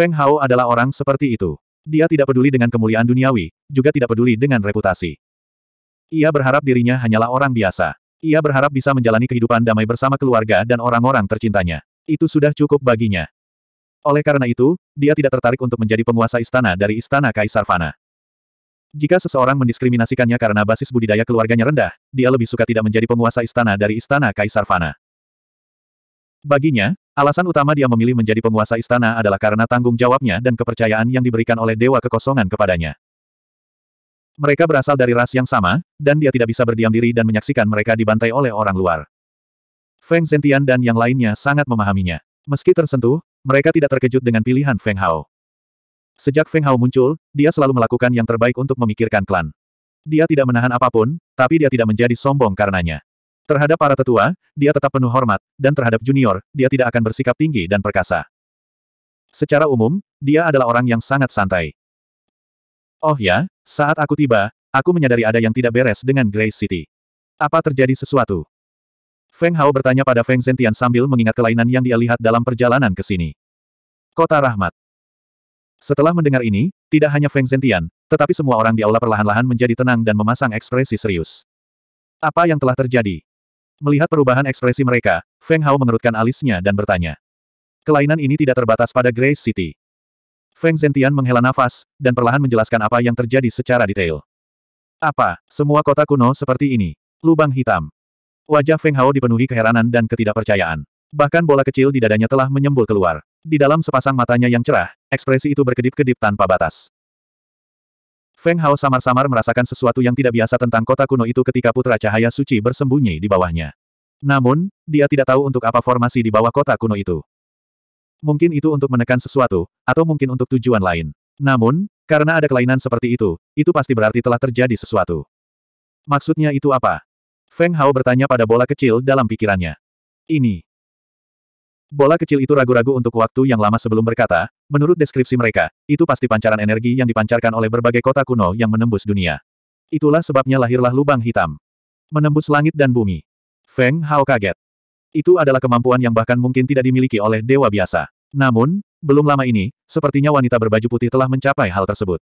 Feng Hao adalah orang seperti itu. Dia tidak peduli dengan kemuliaan duniawi, juga tidak peduli dengan reputasi. Ia berharap dirinya hanyalah orang biasa. Ia berharap bisa menjalani kehidupan damai bersama keluarga dan orang-orang tercintanya. Itu sudah cukup baginya. Oleh karena itu, dia tidak tertarik untuk menjadi penguasa istana dari istana Kaisar Fana. Jika seseorang mendiskriminasikannya karena basis budidaya keluarganya rendah, dia lebih suka tidak menjadi penguasa istana dari istana Kaisar Fana. Baginya, alasan utama dia memilih menjadi penguasa istana adalah karena tanggung jawabnya dan kepercayaan yang diberikan oleh Dewa Kekosongan kepadanya. Mereka berasal dari ras yang sama, dan dia tidak bisa berdiam diri dan menyaksikan mereka dibantai oleh orang luar. Feng Zentian dan yang lainnya sangat memahaminya. Meski tersentuh, mereka tidak terkejut dengan pilihan Feng Hao. Sejak Feng Hao muncul, dia selalu melakukan yang terbaik untuk memikirkan klan. Dia tidak menahan apapun, tapi dia tidak menjadi sombong karenanya. Terhadap para tetua, dia tetap penuh hormat, dan terhadap junior, dia tidak akan bersikap tinggi dan perkasa. Secara umum, dia adalah orang yang sangat santai. Oh ya, saat aku tiba, aku menyadari ada yang tidak beres dengan Grace City. Apa terjadi sesuatu? Feng Hao bertanya pada Feng Zentian sambil mengingat kelainan yang dia lihat dalam perjalanan ke sini. Kota Rahmat. Setelah mendengar ini, tidak hanya Feng Zentian, tetapi semua orang di aula perlahan-lahan menjadi tenang dan memasang ekspresi serius. Apa yang telah terjadi? Melihat perubahan ekspresi mereka, Feng Hao mengerutkan alisnya dan bertanya. Kelainan ini tidak terbatas pada Grace City. Feng Zentian menghela nafas, dan perlahan menjelaskan apa yang terjadi secara detail. Apa, semua kota kuno seperti ini? Lubang hitam. Wajah Feng Hao dipenuhi keheranan dan ketidakpercayaan. Bahkan bola kecil di dadanya telah menyembul keluar. Di dalam sepasang matanya yang cerah, ekspresi itu berkedip-kedip tanpa batas. Feng Hao samar-samar merasakan sesuatu yang tidak biasa tentang kota kuno itu ketika Putra Cahaya Suci bersembunyi di bawahnya. Namun, dia tidak tahu untuk apa formasi di bawah kota kuno itu. Mungkin itu untuk menekan sesuatu, atau mungkin untuk tujuan lain. Namun, karena ada kelainan seperti itu, itu pasti berarti telah terjadi sesuatu. Maksudnya itu apa? Feng Hao bertanya pada bola kecil dalam pikirannya. Ini. Bola kecil itu ragu-ragu untuk waktu yang lama sebelum berkata, menurut deskripsi mereka, itu pasti pancaran energi yang dipancarkan oleh berbagai kota kuno yang menembus dunia. Itulah sebabnya lahirlah lubang hitam. Menembus langit dan bumi. Feng Hao kaget. Itu adalah kemampuan yang bahkan mungkin tidak dimiliki oleh dewa biasa. Namun, belum lama ini, sepertinya wanita berbaju putih telah mencapai hal tersebut.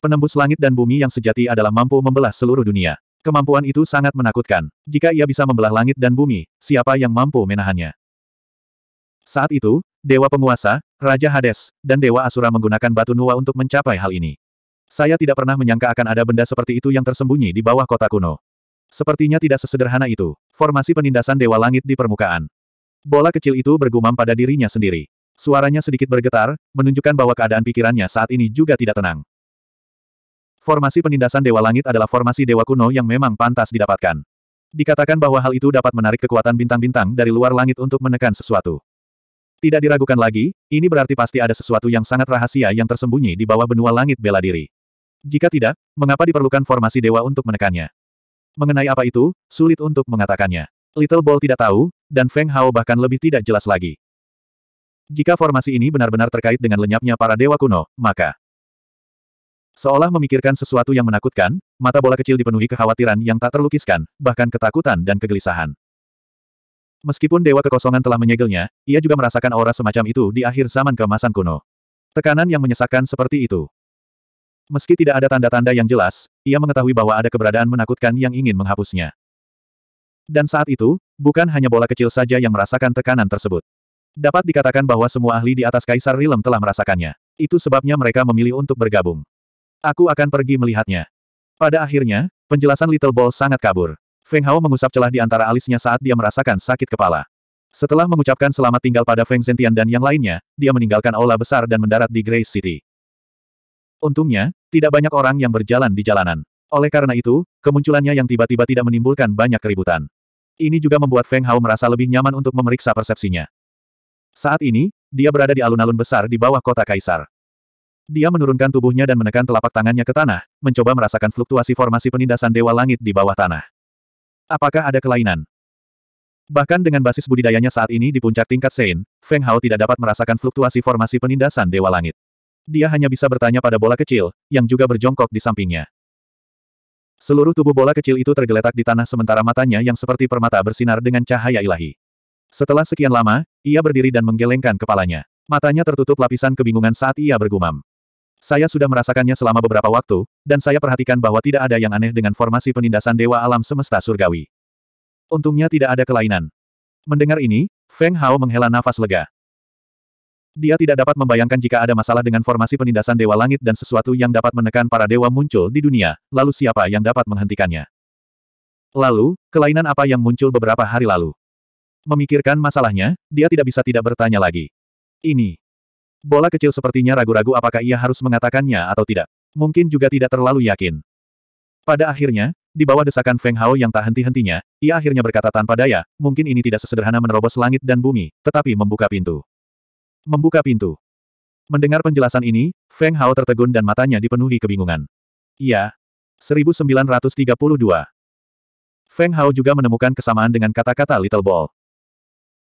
Penembus langit dan bumi yang sejati adalah mampu membelah seluruh dunia. Kemampuan itu sangat menakutkan. Jika ia bisa membelah langit dan bumi, siapa yang mampu menahannya? Saat itu, Dewa Penguasa, Raja Hades, dan Dewa Asura menggunakan batu Nuwa untuk mencapai hal ini. Saya tidak pernah menyangka akan ada benda seperti itu yang tersembunyi di bawah kota kuno. Sepertinya tidak sesederhana itu, formasi penindasan Dewa Langit di permukaan. Bola kecil itu bergumam pada dirinya sendiri. Suaranya sedikit bergetar, menunjukkan bahwa keadaan pikirannya saat ini juga tidak tenang. Formasi penindasan Dewa Langit adalah formasi Dewa Kuno yang memang pantas didapatkan. Dikatakan bahwa hal itu dapat menarik kekuatan bintang-bintang dari luar langit untuk menekan sesuatu. Tidak diragukan lagi, ini berarti pasti ada sesuatu yang sangat rahasia yang tersembunyi di bawah benua langit bela diri. Jika tidak, mengapa diperlukan formasi dewa untuk menekannya? Mengenai apa itu, sulit untuk mengatakannya. Little Ball tidak tahu, dan Feng Hao bahkan lebih tidak jelas lagi. Jika formasi ini benar-benar terkait dengan lenyapnya para dewa kuno, maka seolah memikirkan sesuatu yang menakutkan, mata bola kecil dipenuhi kekhawatiran yang tak terlukiskan, bahkan ketakutan dan kegelisahan. Meskipun Dewa Kekosongan telah menyegelnya, ia juga merasakan aura semacam itu di akhir zaman kemasan kuno. Tekanan yang menyesakkan seperti itu. Meski tidak ada tanda-tanda yang jelas, ia mengetahui bahwa ada keberadaan menakutkan yang ingin menghapusnya. Dan saat itu, bukan hanya bola kecil saja yang merasakan tekanan tersebut. Dapat dikatakan bahwa semua ahli di atas Kaisar Rilem telah merasakannya. Itu sebabnya mereka memilih untuk bergabung. Aku akan pergi melihatnya. Pada akhirnya, penjelasan Little Ball sangat kabur. Feng Hao mengusap celah di antara alisnya saat dia merasakan sakit kepala. Setelah mengucapkan selamat tinggal pada Feng Zentian dan yang lainnya, dia meninggalkan aula besar dan mendarat di Grace City. Untungnya, tidak banyak orang yang berjalan di jalanan. Oleh karena itu, kemunculannya yang tiba-tiba tidak menimbulkan banyak keributan. Ini juga membuat Feng Hao merasa lebih nyaman untuk memeriksa persepsinya. Saat ini, dia berada di alun-alun besar di bawah kota Kaisar. Dia menurunkan tubuhnya dan menekan telapak tangannya ke tanah, mencoba merasakan fluktuasi formasi penindasan Dewa Langit di bawah tanah. Apakah ada kelainan? Bahkan dengan basis budidayanya saat ini di puncak tingkat Sein, Feng Hao tidak dapat merasakan fluktuasi formasi penindasan Dewa Langit. Dia hanya bisa bertanya pada bola kecil, yang juga berjongkok di sampingnya. Seluruh tubuh bola kecil itu tergeletak di tanah sementara matanya yang seperti permata bersinar dengan cahaya ilahi. Setelah sekian lama, ia berdiri dan menggelengkan kepalanya. Matanya tertutup lapisan kebingungan saat ia bergumam. Saya sudah merasakannya selama beberapa waktu, dan saya perhatikan bahwa tidak ada yang aneh dengan formasi penindasan Dewa Alam Semesta Surgawi. Untungnya tidak ada kelainan. Mendengar ini, Feng Hao menghela nafas lega. Dia tidak dapat membayangkan jika ada masalah dengan formasi penindasan Dewa Langit dan sesuatu yang dapat menekan para dewa muncul di dunia, lalu siapa yang dapat menghentikannya? Lalu, kelainan apa yang muncul beberapa hari lalu? Memikirkan masalahnya, dia tidak bisa tidak bertanya lagi. Ini Bola kecil sepertinya ragu-ragu apakah ia harus mengatakannya atau tidak. Mungkin juga tidak terlalu yakin. Pada akhirnya, di bawah desakan Feng Hao yang tak henti-hentinya, ia akhirnya berkata tanpa daya, mungkin ini tidak sesederhana menerobos langit dan bumi, tetapi membuka pintu. Membuka pintu. Mendengar penjelasan ini, Feng Hao tertegun dan matanya dipenuhi kebingungan. Iya. 1932. Feng Hao juga menemukan kesamaan dengan kata-kata Little Ball.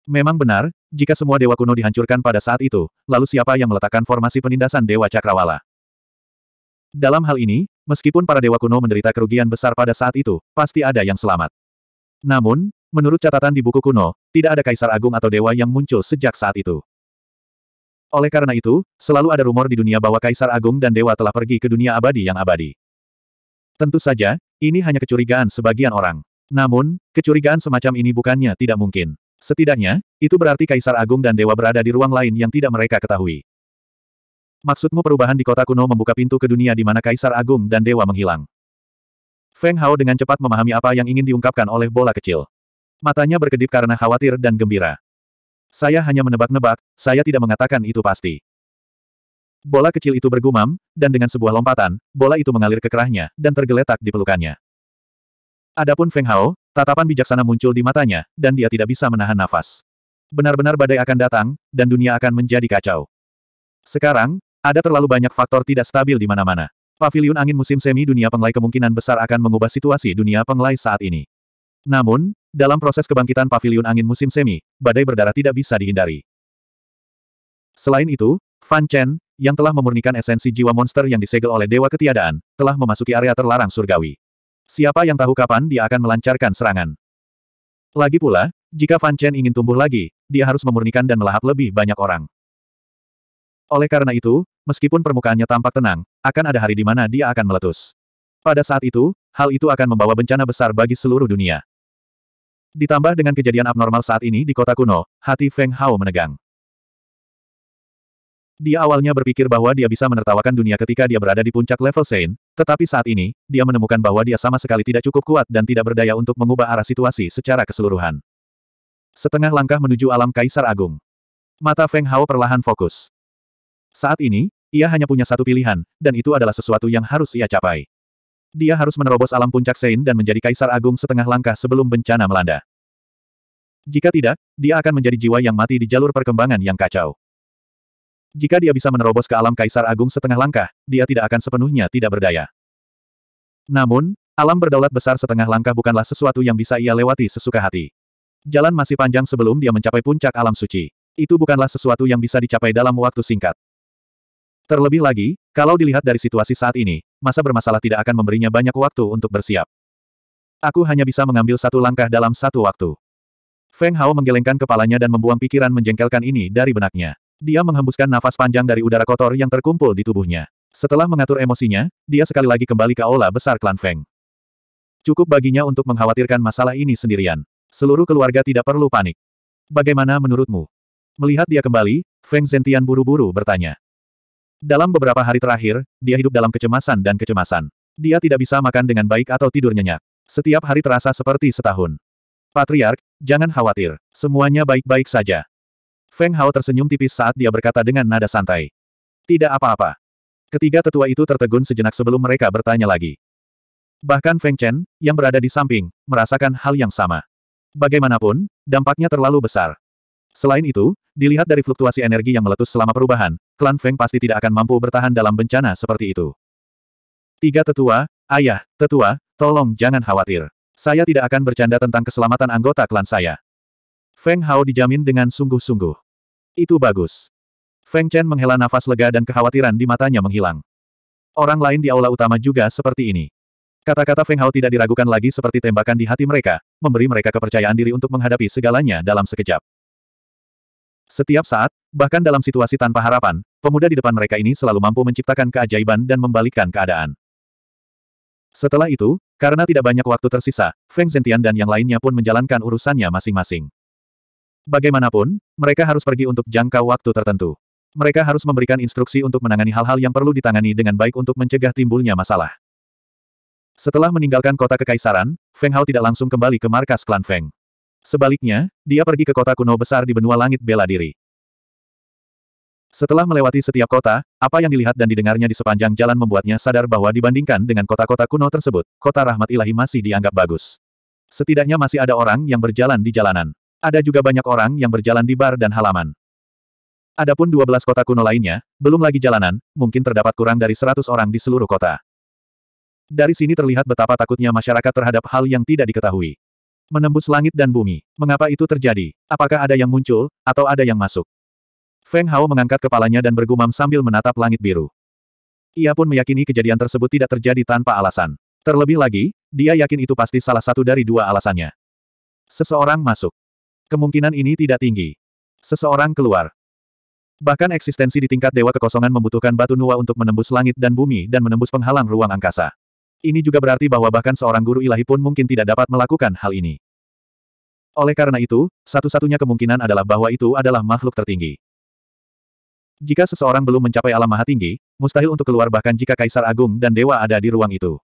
Memang benar, jika semua dewa kuno dihancurkan pada saat itu, lalu siapa yang meletakkan formasi penindasan dewa cakrawala? Dalam hal ini, meskipun para dewa kuno menderita kerugian besar pada saat itu, pasti ada yang selamat. Namun, menurut catatan di buku kuno, tidak ada kaisar agung atau dewa yang muncul sejak saat itu. Oleh karena itu, selalu ada rumor di dunia bahwa kaisar agung dan dewa telah pergi ke dunia abadi yang abadi. Tentu saja, ini hanya kecurigaan sebagian orang. Namun, kecurigaan semacam ini bukannya tidak mungkin. Setidaknya, itu berarti Kaisar Agung dan Dewa berada di ruang lain yang tidak mereka ketahui. Maksudmu perubahan di kota kuno membuka pintu ke dunia di mana Kaisar Agung dan Dewa menghilang. Feng Hao dengan cepat memahami apa yang ingin diungkapkan oleh bola kecil. Matanya berkedip karena khawatir dan gembira. Saya hanya menebak-nebak, saya tidak mengatakan itu pasti. Bola kecil itu bergumam, dan dengan sebuah lompatan, bola itu mengalir ke kerahnya, dan tergeletak di pelukannya. Adapun Feng Hao, Tatapan bijaksana muncul di matanya, dan dia tidak bisa menahan nafas. Benar-benar badai akan datang, dan dunia akan menjadi kacau. Sekarang, ada terlalu banyak faktor tidak stabil di mana-mana. Pavilion angin musim semi dunia penglai kemungkinan besar akan mengubah situasi dunia penglai saat ini. Namun, dalam proses kebangkitan Pavilion angin musim semi, badai berdarah tidak bisa dihindari. Selain itu, Fan Chen, yang telah memurnikan esensi jiwa monster yang disegel oleh Dewa Ketiadaan, telah memasuki area terlarang surgawi. Siapa yang tahu kapan dia akan melancarkan serangan? Lagi pula, jika Fan Chen ingin tumbuh lagi, dia harus memurnikan dan melahap lebih banyak orang. Oleh karena itu, meskipun permukaannya tampak tenang, akan ada hari di mana dia akan meletus. Pada saat itu, hal itu akan membawa bencana besar bagi seluruh dunia. Ditambah dengan kejadian abnormal saat ini di kota kuno, hati Feng Hao menegang. Dia awalnya berpikir bahwa dia bisa menertawakan dunia ketika dia berada di puncak level Saint, tetapi saat ini, dia menemukan bahwa dia sama sekali tidak cukup kuat dan tidak berdaya untuk mengubah arah situasi secara keseluruhan. Setengah langkah menuju alam Kaisar Agung. Mata Feng Hao perlahan fokus. Saat ini, ia hanya punya satu pilihan, dan itu adalah sesuatu yang harus ia capai. Dia harus menerobos alam puncak Sein dan menjadi Kaisar Agung setengah langkah sebelum bencana melanda. Jika tidak, dia akan menjadi jiwa yang mati di jalur perkembangan yang kacau. Jika dia bisa menerobos ke alam Kaisar Agung setengah langkah, dia tidak akan sepenuhnya tidak berdaya. Namun, alam berdaulat besar setengah langkah bukanlah sesuatu yang bisa ia lewati sesuka hati. Jalan masih panjang sebelum dia mencapai puncak alam suci. Itu bukanlah sesuatu yang bisa dicapai dalam waktu singkat. Terlebih lagi, kalau dilihat dari situasi saat ini, masa bermasalah tidak akan memberinya banyak waktu untuk bersiap. Aku hanya bisa mengambil satu langkah dalam satu waktu. Feng Hao menggelengkan kepalanya dan membuang pikiran menjengkelkan ini dari benaknya. Dia menghembuskan nafas panjang dari udara kotor yang terkumpul di tubuhnya. Setelah mengatur emosinya, dia sekali lagi kembali ke aula besar klan Feng. Cukup baginya untuk mengkhawatirkan masalah ini sendirian. Seluruh keluarga tidak perlu panik. Bagaimana menurutmu? Melihat dia kembali, Feng Zentian buru-buru bertanya. Dalam beberapa hari terakhir, dia hidup dalam kecemasan dan kecemasan. Dia tidak bisa makan dengan baik atau tidur nyenyak. Setiap hari terasa seperti setahun. Patriark, jangan khawatir. Semuanya baik-baik saja. Feng Hao tersenyum tipis saat dia berkata dengan nada santai. Tidak apa-apa. Ketiga tetua itu tertegun sejenak sebelum mereka bertanya lagi. Bahkan Feng Chen, yang berada di samping, merasakan hal yang sama. Bagaimanapun, dampaknya terlalu besar. Selain itu, dilihat dari fluktuasi energi yang meletus selama perubahan, klan Feng pasti tidak akan mampu bertahan dalam bencana seperti itu. Tiga tetua, ayah, tetua, tolong jangan khawatir. Saya tidak akan bercanda tentang keselamatan anggota klan saya. Feng Hao dijamin dengan sungguh-sungguh. Itu bagus. Feng Chen menghela nafas lega dan kekhawatiran di matanya menghilang. Orang lain di aula utama juga seperti ini. Kata-kata Feng Hao tidak diragukan lagi seperti tembakan di hati mereka, memberi mereka kepercayaan diri untuk menghadapi segalanya dalam sekejap. Setiap saat, bahkan dalam situasi tanpa harapan, pemuda di depan mereka ini selalu mampu menciptakan keajaiban dan membalikkan keadaan. Setelah itu, karena tidak banyak waktu tersisa, Feng Zentian dan yang lainnya pun menjalankan urusannya masing-masing. Bagaimanapun, mereka harus pergi untuk jangka waktu tertentu. Mereka harus memberikan instruksi untuk menangani hal-hal yang perlu ditangani dengan baik untuk mencegah timbulnya masalah. Setelah meninggalkan kota kekaisaran, Feng Hao tidak langsung kembali ke markas klan Feng. Sebaliknya, dia pergi ke kota kuno besar di benua langit bela diri. Setelah melewati setiap kota, apa yang dilihat dan didengarnya di sepanjang jalan membuatnya sadar bahwa dibandingkan dengan kota-kota kuno tersebut, kota rahmat ilahi masih dianggap bagus. Setidaknya masih ada orang yang berjalan di jalanan. Ada juga banyak orang yang berjalan di bar dan halaman. Adapun 12 kota kuno lainnya, belum lagi jalanan, mungkin terdapat kurang dari 100 orang di seluruh kota. Dari sini terlihat betapa takutnya masyarakat terhadap hal yang tidak diketahui. Menembus langit dan bumi, mengapa itu terjadi? Apakah ada yang muncul, atau ada yang masuk? Feng Hao mengangkat kepalanya dan bergumam sambil menatap langit biru. Ia pun meyakini kejadian tersebut tidak terjadi tanpa alasan. Terlebih lagi, dia yakin itu pasti salah satu dari dua alasannya. Seseorang masuk. Kemungkinan ini tidak tinggi. Seseorang keluar. Bahkan eksistensi di tingkat dewa kekosongan membutuhkan batu nua untuk menembus langit dan bumi dan menembus penghalang ruang angkasa. Ini juga berarti bahwa bahkan seorang guru ilahi pun mungkin tidak dapat melakukan hal ini. Oleh karena itu, satu-satunya kemungkinan adalah bahwa itu adalah makhluk tertinggi. Jika seseorang belum mencapai alam maha tinggi, mustahil untuk keluar bahkan jika Kaisar Agung dan Dewa ada di ruang itu.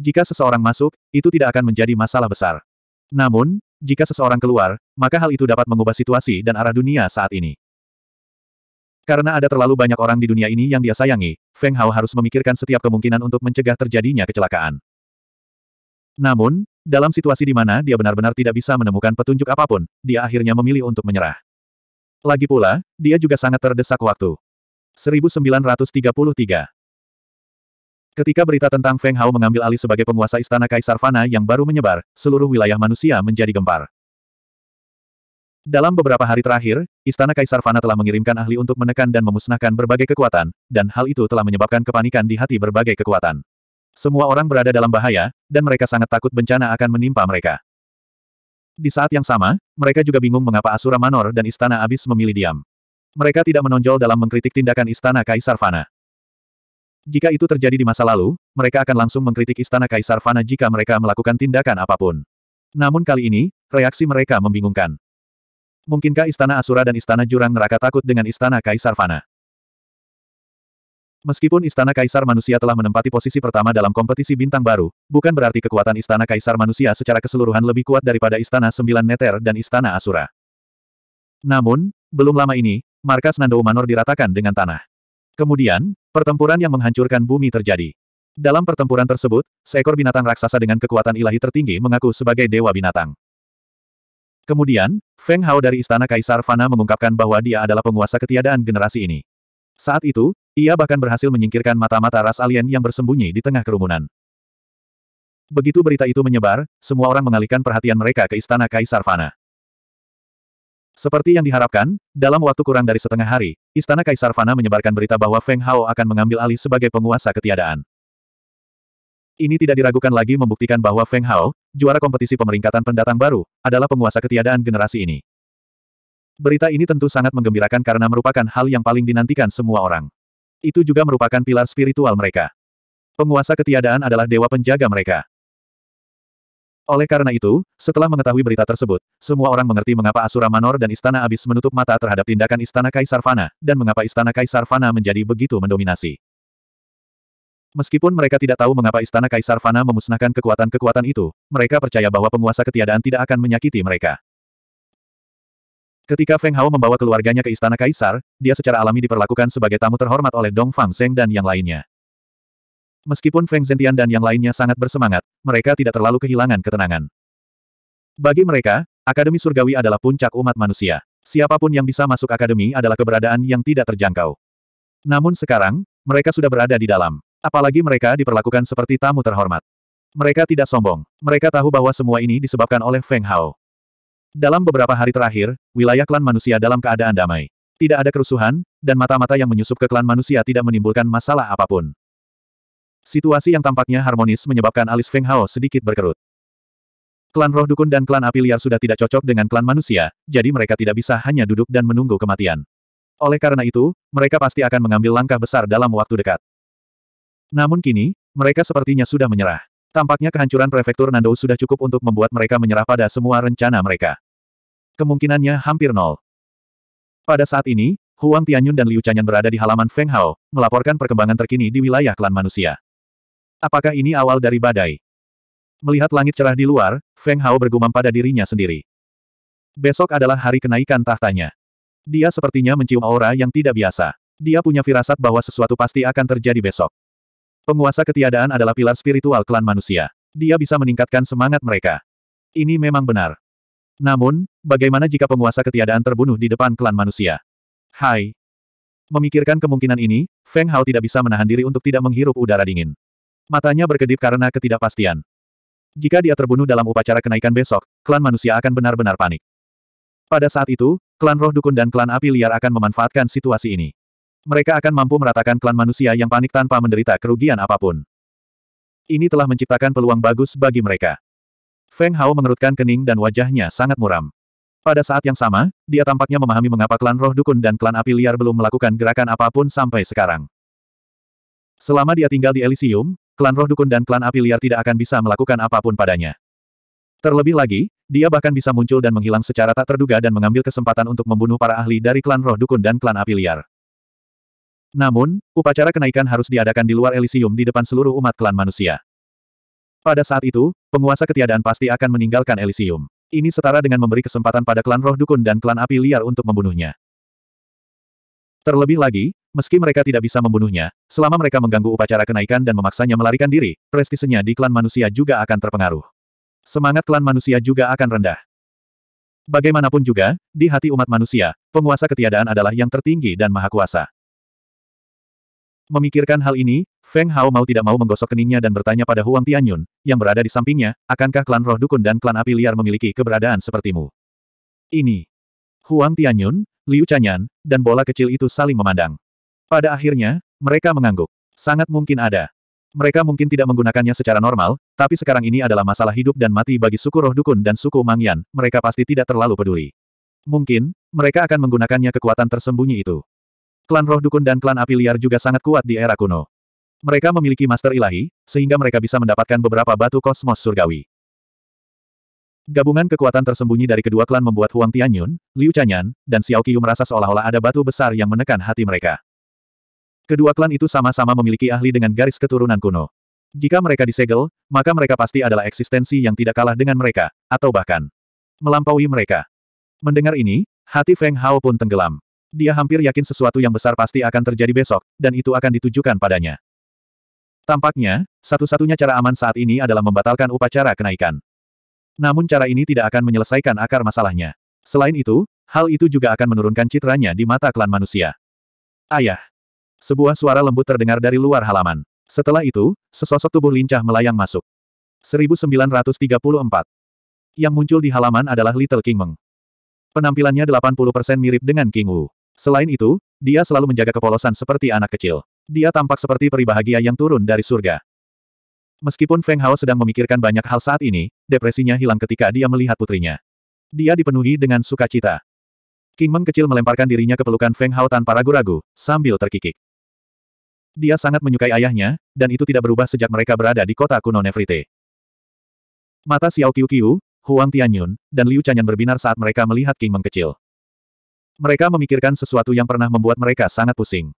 Jika seseorang masuk, itu tidak akan menjadi masalah besar. Namun, jika seseorang keluar, maka hal itu dapat mengubah situasi dan arah dunia saat ini. Karena ada terlalu banyak orang di dunia ini yang dia sayangi, Feng Hao harus memikirkan setiap kemungkinan untuk mencegah terjadinya kecelakaan. Namun, dalam situasi di mana dia benar-benar tidak bisa menemukan petunjuk apapun, dia akhirnya memilih untuk menyerah. Lagi pula, dia juga sangat terdesak waktu. 1933 Ketika berita tentang Feng Hao mengambil alih sebagai penguasa istana Kaisar Fana yang baru menyebar, seluruh wilayah manusia menjadi gempar. Dalam beberapa hari terakhir, Istana Kaisar Fana telah mengirimkan ahli untuk menekan dan memusnahkan berbagai kekuatan, dan hal itu telah menyebabkan kepanikan di hati berbagai kekuatan. Semua orang berada dalam bahaya, dan mereka sangat takut bencana akan menimpa mereka. Di saat yang sama, mereka juga bingung mengapa Asura Manor dan Istana Abis memilih diam. Mereka tidak menonjol dalam mengkritik tindakan Istana Kaisar Fana. Jika itu terjadi di masa lalu, mereka akan langsung mengkritik istana Kaisar Fana jika mereka melakukan tindakan apapun. Namun kali ini, reaksi mereka membingungkan. Mungkinkah istana Asura dan istana Jurang Neraka takut dengan istana Kaisar Fana? Meskipun istana Kaisar Manusia telah menempati posisi pertama dalam kompetisi bintang baru, bukan berarti kekuatan istana Kaisar Manusia secara keseluruhan lebih kuat daripada istana Sembilan Neter dan istana Asura. Namun, belum lama ini, markas Nando Manor diratakan dengan tanah. Kemudian, pertempuran yang menghancurkan bumi terjadi. Dalam pertempuran tersebut, seekor binatang raksasa dengan kekuatan ilahi tertinggi mengaku sebagai dewa binatang. Kemudian, Feng Hao dari Istana Kaisar Fana mengungkapkan bahwa dia adalah penguasa ketiadaan generasi ini. Saat itu, ia bahkan berhasil menyingkirkan mata-mata ras alien yang bersembunyi di tengah kerumunan. Begitu berita itu menyebar, semua orang mengalihkan perhatian mereka ke Istana Kaisar Fana. Seperti yang diharapkan, dalam waktu kurang dari setengah hari, Istana Kaisar Fana menyebarkan berita bahwa Feng Hao akan mengambil alih sebagai penguasa ketiadaan. Ini tidak diragukan lagi membuktikan bahwa Feng Hao, juara kompetisi pemeringkatan pendatang baru, adalah penguasa ketiadaan generasi ini. Berita ini tentu sangat menggembirakan karena merupakan hal yang paling dinantikan semua orang. Itu juga merupakan pilar spiritual mereka. Penguasa ketiadaan adalah dewa penjaga mereka. Oleh karena itu, setelah mengetahui berita tersebut, semua orang mengerti mengapa Asura Manor dan Istana Abis menutup mata terhadap tindakan Istana Kaisar Fana, dan mengapa Istana Kaisar Fana menjadi begitu mendominasi. Meskipun mereka tidak tahu mengapa Istana Kaisar Fana memusnahkan kekuatan-kekuatan itu, mereka percaya bahwa penguasa ketiadaan tidak akan menyakiti mereka. Ketika Feng Hao membawa keluarganya ke Istana Kaisar, dia secara alami diperlakukan sebagai tamu terhormat oleh Dong Fang Zeng dan yang lainnya. Meskipun Feng Zentian dan yang lainnya sangat bersemangat, mereka tidak terlalu kehilangan ketenangan. Bagi mereka, Akademi Surgawi adalah puncak umat manusia. Siapapun yang bisa masuk akademi adalah keberadaan yang tidak terjangkau. Namun sekarang, mereka sudah berada di dalam. Apalagi mereka diperlakukan seperti tamu terhormat. Mereka tidak sombong. Mereka tahu bahwa semua ini disebabkan oleh Feng Hao. Dalam beberapa hari terakhir, wilayah klan manusia dalam keadaan damai. Tidak ada kerusuhan, dan mata-mata yang menyusup ke klan manusia tidak menimbulkan masalah apapun. Situasi yang tampaknya harmonis menyebabkan alis Feng Hao sedikit berkerut. Klan roh dukun dan klan api liar sudah tidak cocok dengan klan manusia, jadi mereka tidak bisa hanya duduk dan menunggu kematian. Oleh karena itu, mereka pasti akan mengambil langkah besar dalam waktu dekat. Namun kini, mereka sepertinya sudah menyerah. Tampaknya kehancuran prefektur Nando sudah cukup untuk membuat mereka menyerah pada semua rencana mereka. Kemungkinannya hampir nol. Pada saat ini, Huang Tianyun dan Liu Chanyan berada di halaman Feng Hao, melaporkan perkembangan terkini di wilayah klan manusia. Apakah ini awal dari badai? Melihat langit cerah di luar, Feng Hao bergumam pada dirinya sendiri. Besok adalah hari kenaikan tahtanya. Dia sepertinya mencium aura yang tidak biasa. Dia punya firasat bahwa sesuatu pasti akan terjadi besok. Penguasa ketiadaan adalah pilar spiritual klan manusia. Dia bisa meningkatkan semangat mereka. Ini memang benar. Namun, bagaimana jika penguasa ketiadaan terbunuh di depan klan manusia? Hai. Memikirkan kemungkinan ini, Feng Hao tidak bisa menahan diri untuk tidak menghirup udara dingin. Matanya berkedip karena ketidakpastian. Jika dia terbunuh dalam upacara kenaikan besok, klan manusia akan benar-benar panik. Pada saat itu, klan roh dukun dan klan api liar akan memanfaatkan situasi ini. Mereka akan mampu meratakan klan manusia yang panik tanpa menderita kerugian apapun. Ini telah menciptakan peluang bagus bagi mereka. Feng Hao mengerutkan kening dan wajahnya sangat muram. Pada saat yang sama, dia tampaknya memahami mengapa klan roh dukun dan klan api liar belum melakukan gerakan apapun sampai sekarang. Selama dia tinggal di Elysium, klan roh dukun dan klan api liar tidak akan bisa melakukan apapun padanya. Terlebih lagi, dia bahkan bisa muncul dan menghilang secara tak terduga dan mengambil kesempatan untuk membunuh para ahli dari klan roh dukun dan klan api liar. Namun, upacara kenaikan harus diadakan di luar Elysium di depan seluruh umat klan manusia. Pada saat itu, penguasa ketiadaan pasti akan meninggalkan Elysium. Ini setara dengan memberi kesempatan pada klan roh dukun dan klan api liar untuk membunuhnya. Terlebih lagi, Meski mereka tidak bisa membunuhnya, selama mereka mengganggu upacara kenaikan dan memaksanya melarikan diri, prestisenya di klan manusia juga akan terpengaruh. Semangat klan manusia juga akan rendah. Bagaimanapun juga, di hati umat manusia, penguasa ketiadaan adalah yang tertinggi dan maha kuasa. Memikirkan hal ini, Feng Hao mau tidak mau menggosok keningnya dan bertanya pada Huang Tianyun, yang berada di sampingnya, akankah klan roh dukun dan klan api liar memiliki keberadaan sepertimu? Ini. Huang Tianyun, Liu Chanyan, dan bola kecil itu saling memandang. Pada akhirnya, mereka mengangguk. Sangat mungkin ada. Mereka mungkin tidak menggunakannya secara normal, tapi sekarang ini adalah masalah hidup dan mati bagi suku roh dukun dan suku Mangyan, mereka pasti tidak terlalu peduli. Mungkin, mereka akan menggunakannya kekuatan tersembunyi itu. Klan roh dukun dan klan api liar juga sangat kuat di era kuno. Mereka memiliki master ilahi, sehingga mereka bisa mendapatkan beberapa batu kosmos surgawi. Gabungan kekuatan tersembunyi dari kedua klan membuat Huang Tianyun, Liu Chanyan, dan Xiao Qiu merasa seolah-olah ada batu besar yang menekan hati mereka. Kedua klan itu sama-sama memiliki ahli dengan garis keturunan kuno. Jika mereka disegel, maka mereka pasti adalah eksistensi yang tidak kalah dengan mereka, atau bahkan melampaui mereka. Mendengar ini, hati Feng Hao pun tenggelam. Dia hampir yakin sesuatu yang besar pasti akan terjadi besok, dan itu akan ditujukan padanya. Tampaknya, satu-satunya cara aman saat ini adalah membatalkan upacara kenaikan. Namun cara ini tidak akan menyelesaikan akar masalahnya. Selain itu, hal itu juga akan menurunkan citranya di mata klan manusia. Ayah, sebuah suara lembut terdengar dari luar halaman. Setelah itu, sesosok tubuh lincah melayang masuk. 1934. Yang muncul di halaman adalah Little King Meng. Penampilannya 80% mirip dengan King Wu. Selain itu, dia selalu menjaga kepolosan seperti anak kecil. Dia tampak seperti peribahagia yang turun dari surga. Meskipun Feng Hao sedang memikirkan banyak hal saat ini, depresinya hilang ketika dia melihat putrinya. Dia dipenuhi dengan sukacita. King Meng kecil melemparkan dirinya ke pelukan Feng Hao tanpa ragu-ragu, sambil terkikik. Dia sangat menyukai ayahnya, dan itu tidak berubah sejak mereka berada di kota kuno Nefrite. Mata Xiao Qiu Qiu, Huang Tianyun, dan Liu Chanyan berbinar saat mereka melihat King mengkecil. Mereka memikirkan sesuatu yang pernah membuat mereka sangat pusing.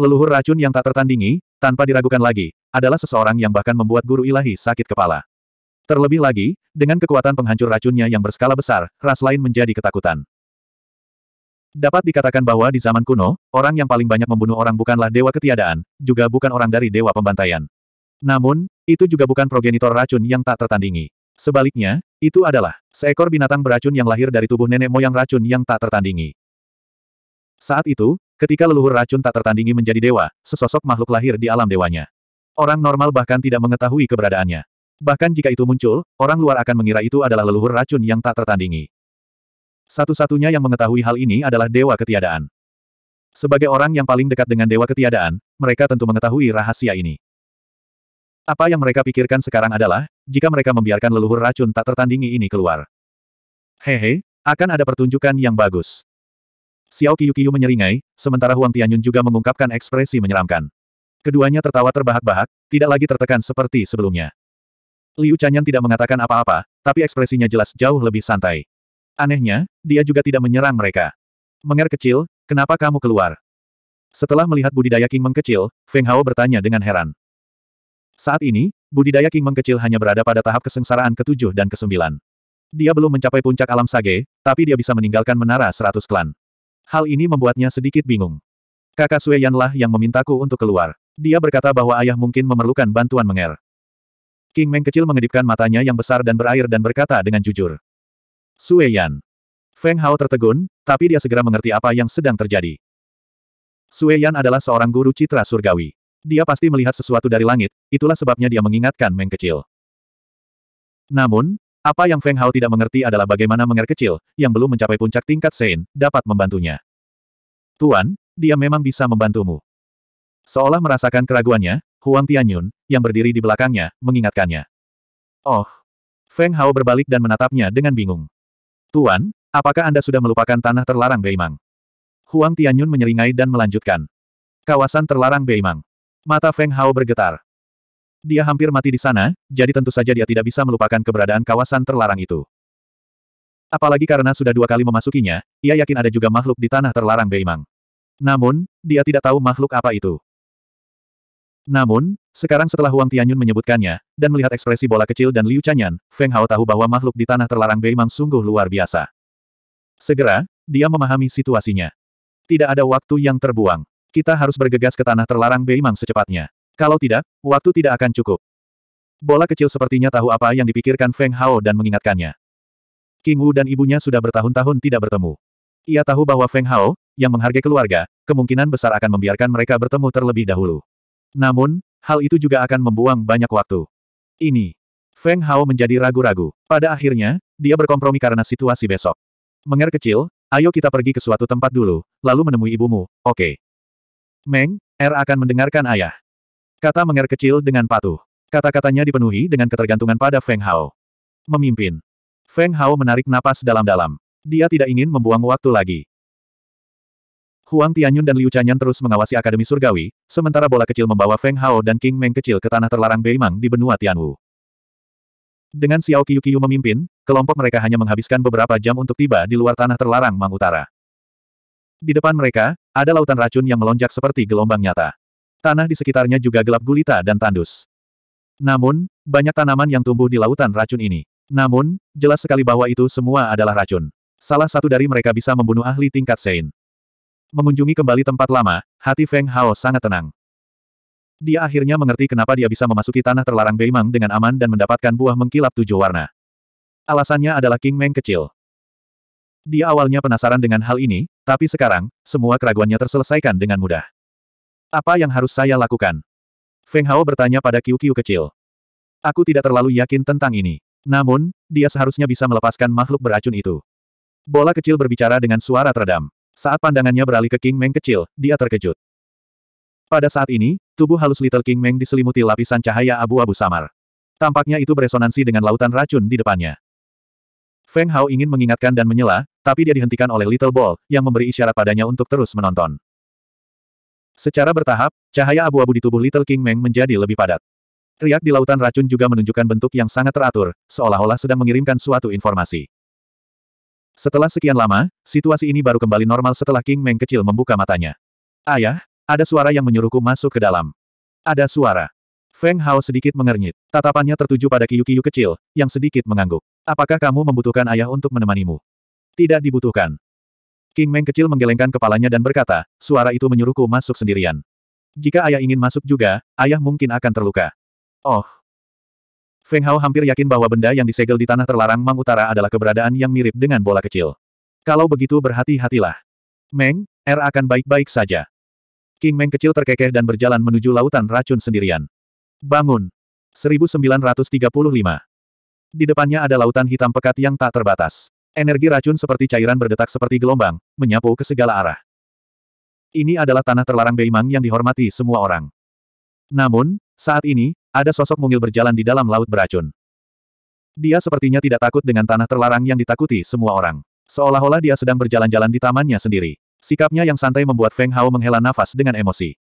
Leluhur racun yang tak tertandingi, tanpa diragukan lagi, adalah seseorang yang bahkan membuat guru ilahi sakit kepala. Terlebih lagi, dengan kekuatan penghancur racunnya yang berskala besar, ras lain menjadi ketakutan. Dapat dikatakan bahwa di zaman kuno, orang yang paling banyak membunuh orang bukanlah dewa ketiadaan, juga bukan orang dari dewa pembantaian. Namun, itu juga bukan progenitor racun yang tak tertandingi. Sebaliknya, itu adalah seekor binatang beracun yang lahir dari tubuh nenek moyang racun yang tak tertandingi. Saat itu, ketika leluhur racun tak tertandingi menjadi dewa, sesosok makhluk lahir di alam dewanya. Orang normal bahkan tidak mengetahui keberadaannya. Bahkan jika itu muncul, orang luar akan mengira itu adalah leluhur racun yang tak tertandingi. Satu-satunya yang mengetahui hal ini adalah Dewa Ketiadaan. Sebagai orang yang paling dekat dengan Dewa Ketiadaan, mereka tentu mengetahui rahasia ini. Apa yang mereka pikirkan sekarang adalah, jika mereka membiarkan leluhur racun tak tertandingi ini keluar. Hehe, akan ada pertunjukan yang bagus. Xiao Qiyu menyeringai, sementara Huang Tianyun juga mengungkapkan ekspresi menyeramkan. Keduanya tertawa terbahak-bahak, tidak lagi tertekan seperti sebelumnya. Liu Chanyan tidak mengatakan apa-apa, tapi ekspresinya jelas jauh lebih santai. Anehnya, dia juga tidak menyerang mereka. Menger kecil, kenapa kamu keluar? Setelah melihat budidaya King mengkecil, Feng Hao bertanya dengan heran. Saat ini, budidaya King mengkecil hanya berada pada tahap kesengsaraan ketujuh dan kesembilan. Dia belum mencapai puncak alam sage, tapi dia bisa meninggalkan menara seratus klan. Hal ini membuatnya sedikit bingung. Kakak Sue Yanlah yang memintaku untuk keluar. Dia berkata bahwa ayah mungkin memerlukan bantuan Menger. King Meng kecil mengedipkan matanya yang besar dan berair dan berkata dengan jujur. Sueyan. Feng Hao tertegun, tapi dia segera mengerti apa yang sedang terjadi. Sueyan adalah seorang guru citra surgawi. Dia pasti melihat sesuatu dari langit, itulah sebabnya dia mengingatkan Meng kecil. Namun, apa yang Feng Hao tidak mengerti adalah bagaimana menger kecil, yang belum mencapai puncak tingkat Sein, dapat membantunya. Tuan, dia memang bisa membantumu. Seolah merasakan keraguannya, Huang Tianyun, yang berdiri di belakangnya, mengingatkannya. Oh! Feng Hao berbalik dan menatapnya dengan bingung. Tuan, apakah Anda sudah melupakan tanah terlarang Beimang? Huang Tianyun menyeringai dan melanjutkan. Kawasan terlarang Beimang. Mata Feng Hao bergetar. Dia hampir mati di sana, jadi tentu saja dia tidak bisa melupakan keberadaan kawasan terlarang itu. Apalagi karena sudah dua kali memasukinya, ia yakin ada juga makhluk di tanah terlarang Beimang. Namun, dia tidak tahu makhluk apa itu. Namun, sekarang setelah Huang Tianyun menyebutkannya, dan melihat ekspresi bola kecil dan Liu Chanyan, Feng Hao tahu bahwa makhluk di tanah terlarang Beimang sungguh luar biasa. Segera, dia memahami situasinya. Tidak ada waktu yang terbuang. Kita harus bergegas ke tanah terlarang Beimang secepatnya. Kalau tidak, waktu tidak akan cukup. Bola kecil sepertinya tahu apa yang dipikirkan Feng Hao dan mengingatkannya. King Wu dan ibunya sudah bertahun-tahun tidak bertemu. Ia tahu bahwa Feng Hao, yang menghargai keluarga, kemungkinan besar akan membiarkan mereka bertemu terlebih dahulu. Namun, Hal itu juga akan membuang banyak waktu. Ini. Feng Hao menjadi ragu-ragu. Pada akhirnya, dia berkompromi karena situasi besok. Menger kecil, ayo kita pergi ke suatu tempat dulu, lalu menemui ibumu, oke. Okay. Meng, R er akan mendengarkan ayah. Kata Menger kecil dengan patuh. Kata-katanya dipenuhi dengan ketergantungan pada Feng Hao. Memimpin. Feng Hao menarik napas dalam-dalam. Dia tidak ingin membuang waktu lagi. Huang Tianyun dan Liu Chanyan terus mengawasi Akademi Surgawi, sementara bola kecil membawa Feng Hao dan King Meng kecil ke tanah terlarang Beimang di benua Tianwu. Dengan Xiao Qiuqiu memimpin, kelompok mereka hanya menghabiskan beberapa jam untuk tiba di luar tanah terlarang Mang Utara. Di depan mereka, ada lautan racun yang melonjak seperti gelombang nyata. Tanah di sekitarnya juga gelap gulita dan tandus. Namun, banyak tanaman yang tumbuh di lautan racun ini. Namun, jelas sekali bahwa itu semua adalah racun. Salah satu dari mereka bisa membunuh ahli tingkat Sein. Mengunjungi kembali tempat lama, hati Feng Hao sangat tenang. Dia akhirnya mengerti kenapa dia bisa memasuki tanah terlarang Beimang dengan aman dan mendapatkan buah mengkilap tujuh warna. Alasannya adalah King Meng kecil. Dia awalnya penasaran dengan hal ini, tapi sekarang, semua keraguannya terselesaikan dengan mudah. Apa yang harus saya lakukan? Feng Hao bertanya pada Qiu Qiu kecil. Aku tidak terlalu yakin tentang ini. Namun, dia seharusnya bisa melepaskan makhluk beracun itu. Bola kecil berbicara dengan suara teredam. Saat pandangannya beralih ke King Meng kecil, dia terkejut. Pada saat ini, tubuh halus Little King Meng diselimuti lapisan cahaya abu-abu samar. Tampaknya itu beresonansi dengan lautan racun di depannya. Feng Hao ingin mengingatkan dan menyela, tapi dia dihentikan oleh Little Ball, yang memberi isyarat padanya untuk terus menonton. Secara bertahap, cahaya abu-abu di tubuh Little King Meng menjadi lebih padat. Riak di lautan racun juga menunjukkan bentuk yang sangat teratur, seolah-olah sedang mengirimkan suatu informasi. Setelah sekian lama, situasi ini baru kembali normal setelah King Meng kecil membuka matanya. Ayah, ada suara yang menyuruhku masuk ke dalam. Ada suara. Feng Hao sedikit mengernyit. Tatapannya tertuju pada kiyu-kiyu kecil, yang sedikit mengangguk. Apakah kamu membutuhkan ayah untuk menemanimu? Tidak dibutuhkan. King Meng kecil menggelengkan kepalanya dan berkata, suara itu menyuruhku masuk sendirian. Jika ayah ingin masuk juga, ayah mungkin akan terluka. Oh, Feng Hao hampir yakin bahwa benda yang disegel di tanah terlarang Mang Utara adalah keberadaan yang mirip dengan bola kecil. Kalau begitu berhati-hatilah. Meng, R er akan baik-baik saja. King Meng kecil terkekeh dan berjalan menuju lautan racun sendirian. Bangun. 1935. Di depannya ada lautan hitam pekat yang tak terbatas. Energi racun seperti cairan berdetak seperti gelombang, menyapu ke segala arah. Ini adalah tanah terlarang Beimang yang dihormati semua orang. Namun, saat ini, ada sosok mungil berjalan di dalam laut beracun. Dia sepertinya tidak takut dengan tanah terlarang yang ditakuti semua orang. Seolah-olah dia sedang berjalan-jalan di tamannya sendiri. Sikapnya yang santai membuat Feng Hao menghela nafas dengan emosi.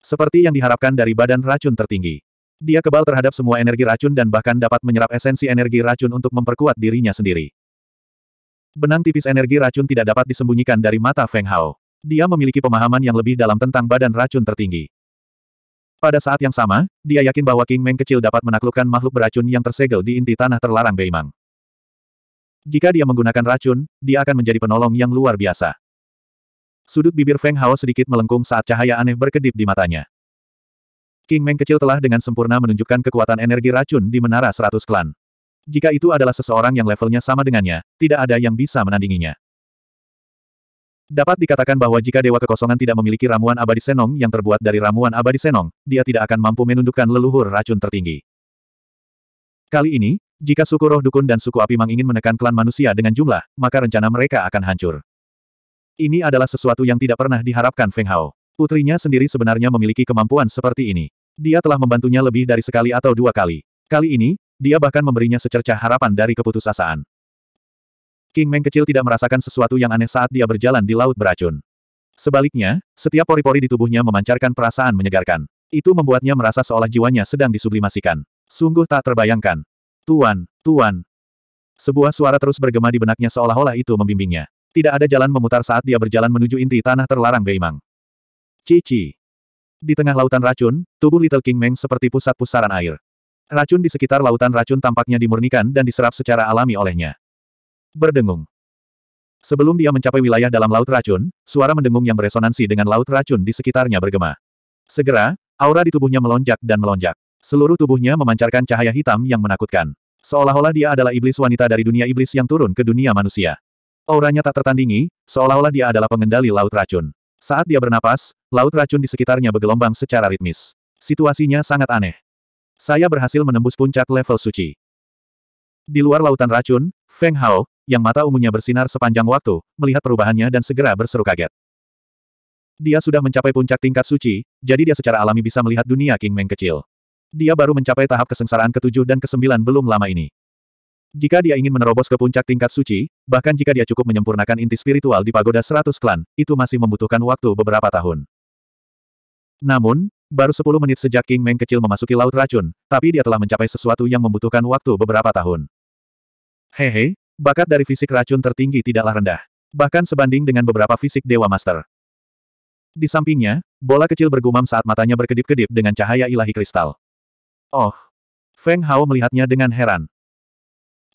Seperti yang diharapkan dari badan racun tertinggi. Dia kebal terhadap semua energi racun dan bahkan dapat menyerap esensi energi racun untuk memperkuat dirinya sendiri. Benang tipis energi racun tidak dapat disembunyikan dari mata Feng Hao. Dia memiliki pemahaman yang lebih dalam tentang badan racun tertinggi. Pada saat yang sama, dia yakin bahwa King Meng kecil dapat menaklukkan makhluk beracun yang tersegel di inti tanah terlarang Beimang. Jika dia menggunakan racun, dia akan menjadi penolong yang luar biasa. Sudut bibir Feng Hao sedikit melengkung saat cahaya aneh berkedip di matanya. King Meng kecil telah dengan sempurna menunjukkan kekuatan energi racun di Menara Seratus Klan. Jika itu adalah seseorang yang levelnya sama dengannya, tidak ada yang bisa menandinginya. Dapat dikatakan bahwa jika Dewa Kekosongan tidak memiliki ramuan abadi senong yang terbuat dari ramuan abadi senong, dia tidak akan mampu menundukkan leluhur racun tertinggi. Kali ini, jika suku roh dukun dan suku api mang ingin menekan klan manusia dengan jumlah, maka rencana mereka akan hancur. Ini adalah sesuatu yang tidak pernah diharapkan Feng Hao. Putrinya sendiri sebenarnya memiliki kemampuan seperti ini. Dia telah membantunya lebih dari sekali atau dua kali. Kali ini, dia bahkan memberinya secercah harapan dari keputusasaan. King Meng kecil tidak merasakan sesuatu yang aneh saat dia berjalan di laut beracun. Sebaliknya, setiap pori-pori di tubuhnya memancarkan perasaan menyegarkan. Itu membuatnya merasa seolah jiwanya sedang disublimasikan. Sungguh tak terbayangkan. Tuan, Tuan. Sebuah suara terus bergema di benaknya seolah-olah itu membimbingnya. Tidak ada jalan memutar saat dia berjalan menuju inti tanah terlarang Beimang. Cici. Di tengah lautan racun, tubuh Little King Meng seperti pusat pusaran air. Racun di sekitar lautan racun tampaknya dimurnikan dan diserap secara alami olehnya berdengung. Sebelum dia mencapai wilayah dalam laut racun, suara mendengung yang beresonansi dengan laut racun di sekitarnya bergema. Segera, aura di tubuhnya melonjak dan melonjak. Seluruh tubuhnya memancarkan cahaya hitam yang menakutkan. Seolah-olah dia adalah iblis wanita dari dunia iblis yang turun ke dunia manusia. Auranya tak tertandingi, seolah-olah dia adalah pengendali laut racun. Saat dia bernapas, laut racun di sekitarnya bergelombang secara ritmis. Situasinya sangat aneh. Saya berhasil menembus puncak level suci. Di luar lautan racun, Feng Hao, yang mata ungunya bersinar sepanjang waktu, melihat perubahannya dan segera berseru kaget. Dia sudah mencapai puncak tingkat suci, jadi dia secara alami bisa melihat dunia King Meng kecil. Dia baru mencapai tahap kesengsaraan ketujuh dan kesembilan belum lama ini. Jika dia ingin menerobos ke puncak tingkat suci, bahkan jika dia cukup menyempurnakan inti spiritual di pagoda seratus klan, itu masih membutuhkan waktu beberapa tahun. Namun, baru sepuluh menit sejak King Meng kecil memasuki laut racun, tapi dia telah mencapai sesuatu yang membutuhkan waktu beberapa tahun. Hehe, bakat dari fisik racun tertinggi tidaklah rendah. Bahkan sebanding dengan beberapa fisik Dewa Master. Di sampingnya, bola kecil bergumam saat matanya berkedip-kedip dengan cahaya ilahi kristal. Oh! Feng Hao melihatnya dengan heran.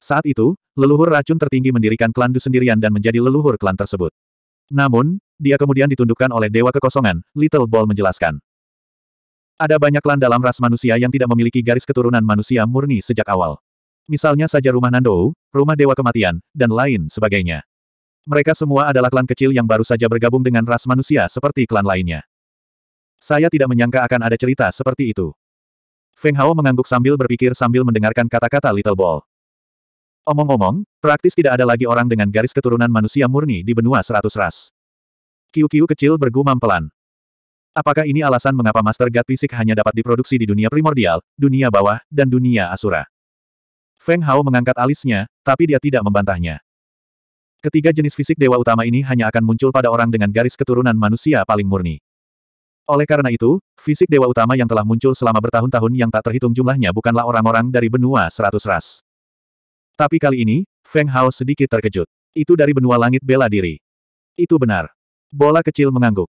Saat itu, leluhur racun tertinggi mendirikan klan Du sendirian dan menjadi leluhur klan tersebut. Namun, dia kemudian ditundukkan oleh Dewa Kekosongan, Little Ball menjelaskan. Ada banyak klan dalam ras manusia yang tidak memiliki garis keturunan manusia murni sejak awal. Misalnya saja rumah Nando, rumah Dewa Kematian, dan lain sebagainya. Mereka semua adalah klan kecil yang baru saja bergabung dengan ras manusia seperti klan lainnya. Saya tidak menyangka akan ada cerita seperti itu. Feng Hao mengangguk sambil berpikir sambil mendengarkan kata-kata Little Ball. Omong-omong, praktis tidak ada lagi orang dengan garis keturunan manusia murni di benua seratus ras. Kiu-kiu kecil bergumam pelan. Apakah ini alasan mengapa Master God Fisik hanya dapat diproduksi di dunia primordial, dunia bawah, dan dunia asura? Feng Hao mengangkat alisnya, tapi dia tidak membantahnya. Ketiga jenis fisik dewa utama ini hanya akan muncul pada orang dengan garis keturunan manusia paling murni. Oleh karena itu, fisik dewa utama yang telah muncul selama bertahun-tahun yang tak terhitung jumlahnya bukanlah orang-orang dari benua seratus ras. Tapi kali ini, Feng Hao sedikit terkejut. Itu dari benua langit bela diri. Itu benar. Bola kecil mengangguk.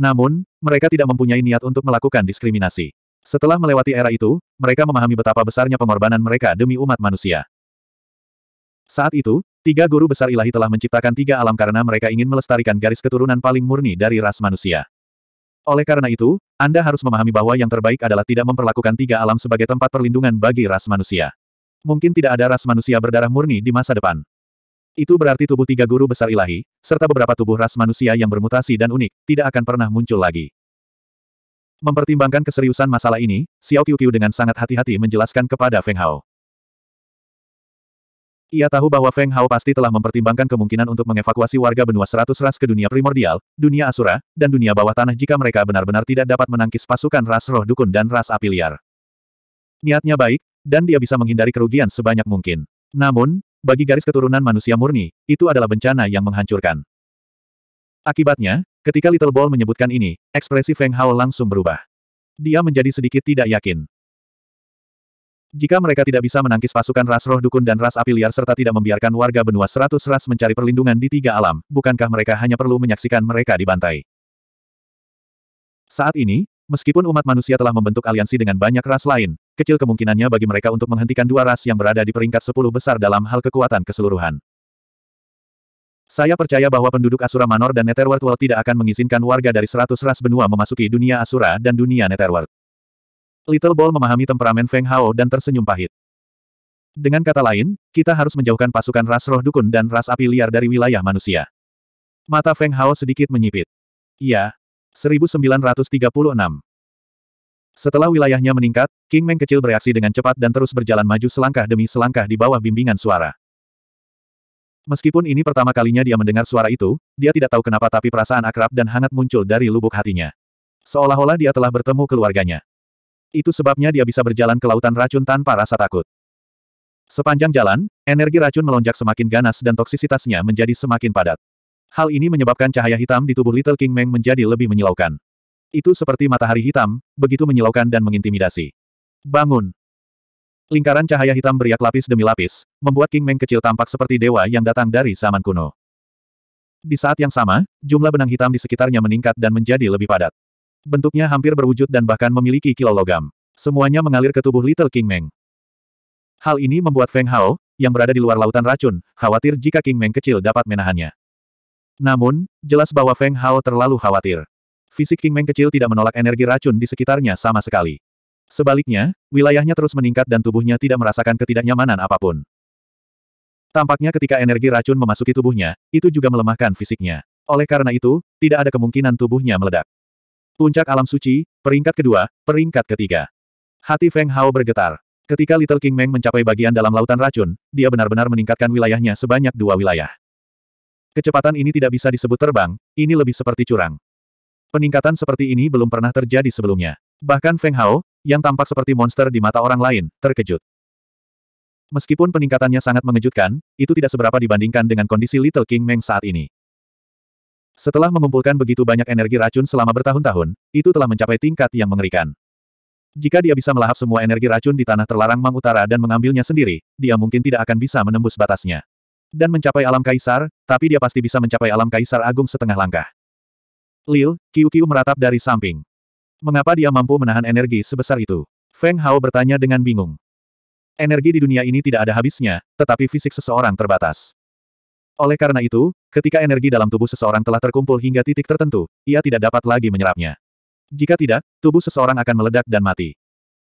Namun, mereka tidak mempunyai niat untuk melakukan diskriminasi. Setelah melewati era itu, mereka memahami betapa besarnya pengorbanan mereka demi umat manusia. Saat itu, tiga guru besar ilahi telah menciptakan tiga alam karena mereka ingin melestarikan garis keturunan paling murni dari ras manusia. Oleh karena itu, Anda harus memahami bahwa yang terbaik adalah tidak memperlakukan tiga alam sebagai tempat perlindungan bagi ras manusia. Mungkin tidak ada ras manusia berdarah murni di masa depan. Itu berarti tubuh tiga guru besar ilahi, serta beberapa tubuh ras manusia yang bermutasi dan unik, tidak akan pernah muncul lagi. Mempertimbangkan keseriusan masalah ini, Xiao Qiuqiu dengan sangat hati-hati menjelaskan kepada Feng Hao. Ia tahu bahwa Feng Hao pasti telah mempertimbangkan kemungkinan untuk mengevakuasi warga benua seratus ras ke dunia primordial, dunia asura, dan dunia bawah tanah jika mereka benar-benar tidak dapat menangkis pasukan ras roh dukun dan ras api liar. Niatnya baik, dan dia bisa menghindari kerugian sebanyak mungkin. Namun, bagi garis keturunan manusia murni, itu adalah bencana yang menghancurkan. Akibatnya, Ketika Little Ball menyebutkan ini, ekspresi Feng Hao langsung berubah. Dia menjadi sedikit tidak yakin. Jika mereka tidak bisa menangkis pasukan ras roh dukun dan ras api liar serta tidak membiarkan warga benua seratus ras mencari perlindungan di tiga alam, bukankah mereka hanya perlu menyaksikan mereka dibantai? Saat ini, meskipun umat manusia telah membentuk aliansi dengan banyak ras lain, kecil kemungkinannya bagi mereka untuk menghentikan dua ras yang berada di peringkat sepuluh besar dalam hal kekuatan keseluruhan. Saya percaya bahwa penduduk Asura Manor dan Netherworld World tidak akan mengizinkan warga dari seratus ras benua memasuki dunia Asura dan dunia Netherworld. Little Ball memahami temperamen Feng Hao dan tersenyum pahit. Dengan kata lain, kita harus menjauhkan pasukan ras roh dukun dan ras api liar dari wilayah manusia. Mata Feng Hao sedikit menyipit. Iya. 1936. Setelah wilayahnya meningkat, King Meng kecil bereaksi dengan cepat dan terus berjalan maju selangkah demi selangkah di bawah bimbingan suara. Meskipun ini pertama kalinya dia mendengar suara itu, dia tidak tahu kenapa tapi perasaan akrab dan hangat muncul dari lubuk hatinya. Seolah-olah dia telah bertemu keluarganya. Itu sebabnya dia bisa berjalan ke lautan racun tanpa rasa takut. Sepanjang jalan, energi racun melonjak semakin ganas dan toksisitasnya menjadi semakin padat. Hal ini menyebabkan cahaya hitam di tubuh Little King Meng menjadi lebih menyilaukan. Itu seperti matahari hitam, begitu menyilaukan dan mengintimidasi. Bangun! Lingkaran cahaya hitam beriak lapis demi lapis, membuat King Meng kecil tampak seperti dewa yang datang dari zaman kuno. Di saat yang sama, jumlah benang hitam di sekitarnya meningkat dan menjadi lebih padat. Bentuknya hampir berwujud dan bahkan memiliki logam. Semuanya mengalir ke tubuh Little King Meng. Hal ini membuat Feng Hao, yang berada di luar lautan racun, khawatir jika King Meng kecil dapat menahannya. Namun, jelas bahwa Feng Hao terlalu khawatir. Fisik King Meng kecil tidak menolak energi racun di sekitarnya sama sekali. Sebaliknya, wilayahnya terus meningkat dan tubuhnya tidak merasakan ketidaknyamanan apapun. Tampaknya ketika energi racun memasuki tubuhnya, itu juga melemahkan fisiknya. Oleh karena itu, tidak ada kemungkinan tubuhnya meledak. Puncak alam suci, peringkat kedua, peringkat ketiga. Hati Feng Hao bergetar. Ketika Little King Meng mencapai bagian dalam lautan racun, dia benar-benar meningkatkan wilayahnya sebanyak dua wilayah. Kecepatan ini tidak bisa disebut terbang, ini lebih seperti curang. Peningkatan seperti ini belum pernah terjadi sebelumnya. Bahkan Feng Hao, yang tampak seperti monster di mata orang lain, terkejut. Meskipun peningkatannya sangat mengejutkan, itu tidak seberapa dibandingkan dengan kondisi Little King Meng saat ini. Setelah mengumpulkan begitu banyak energi racun selama bertahun-tahun, itu telah mencapai tingkat yang mengerikan. Jika dia bisa melahap semua energi racun di tanah terlarang Mang Utara dan mengambilnya sendiri, dia mungkin tidak akan bisa menembus batasnya. Dan mencapai alam kaisar, tapi dia pasti bisa mencapai alam kaisar agung setengah langkah. Lil, Kiu Kiu meratap dari samping. Mengapa dia mampu menahan energi sebesar itu? Feng Hao bertanya dengan bingung. Energi di dunia ini tidak ada habisnya, tetapi fisik seseorang terbatas. Oleh karena itu, ketika energi dalam tubuh seseorang telah terkumpul hingga titik tertentu, ia tidak dapat lagi menyerapnya. Jika tidak, tubuh seseorang akan meledak dan mati.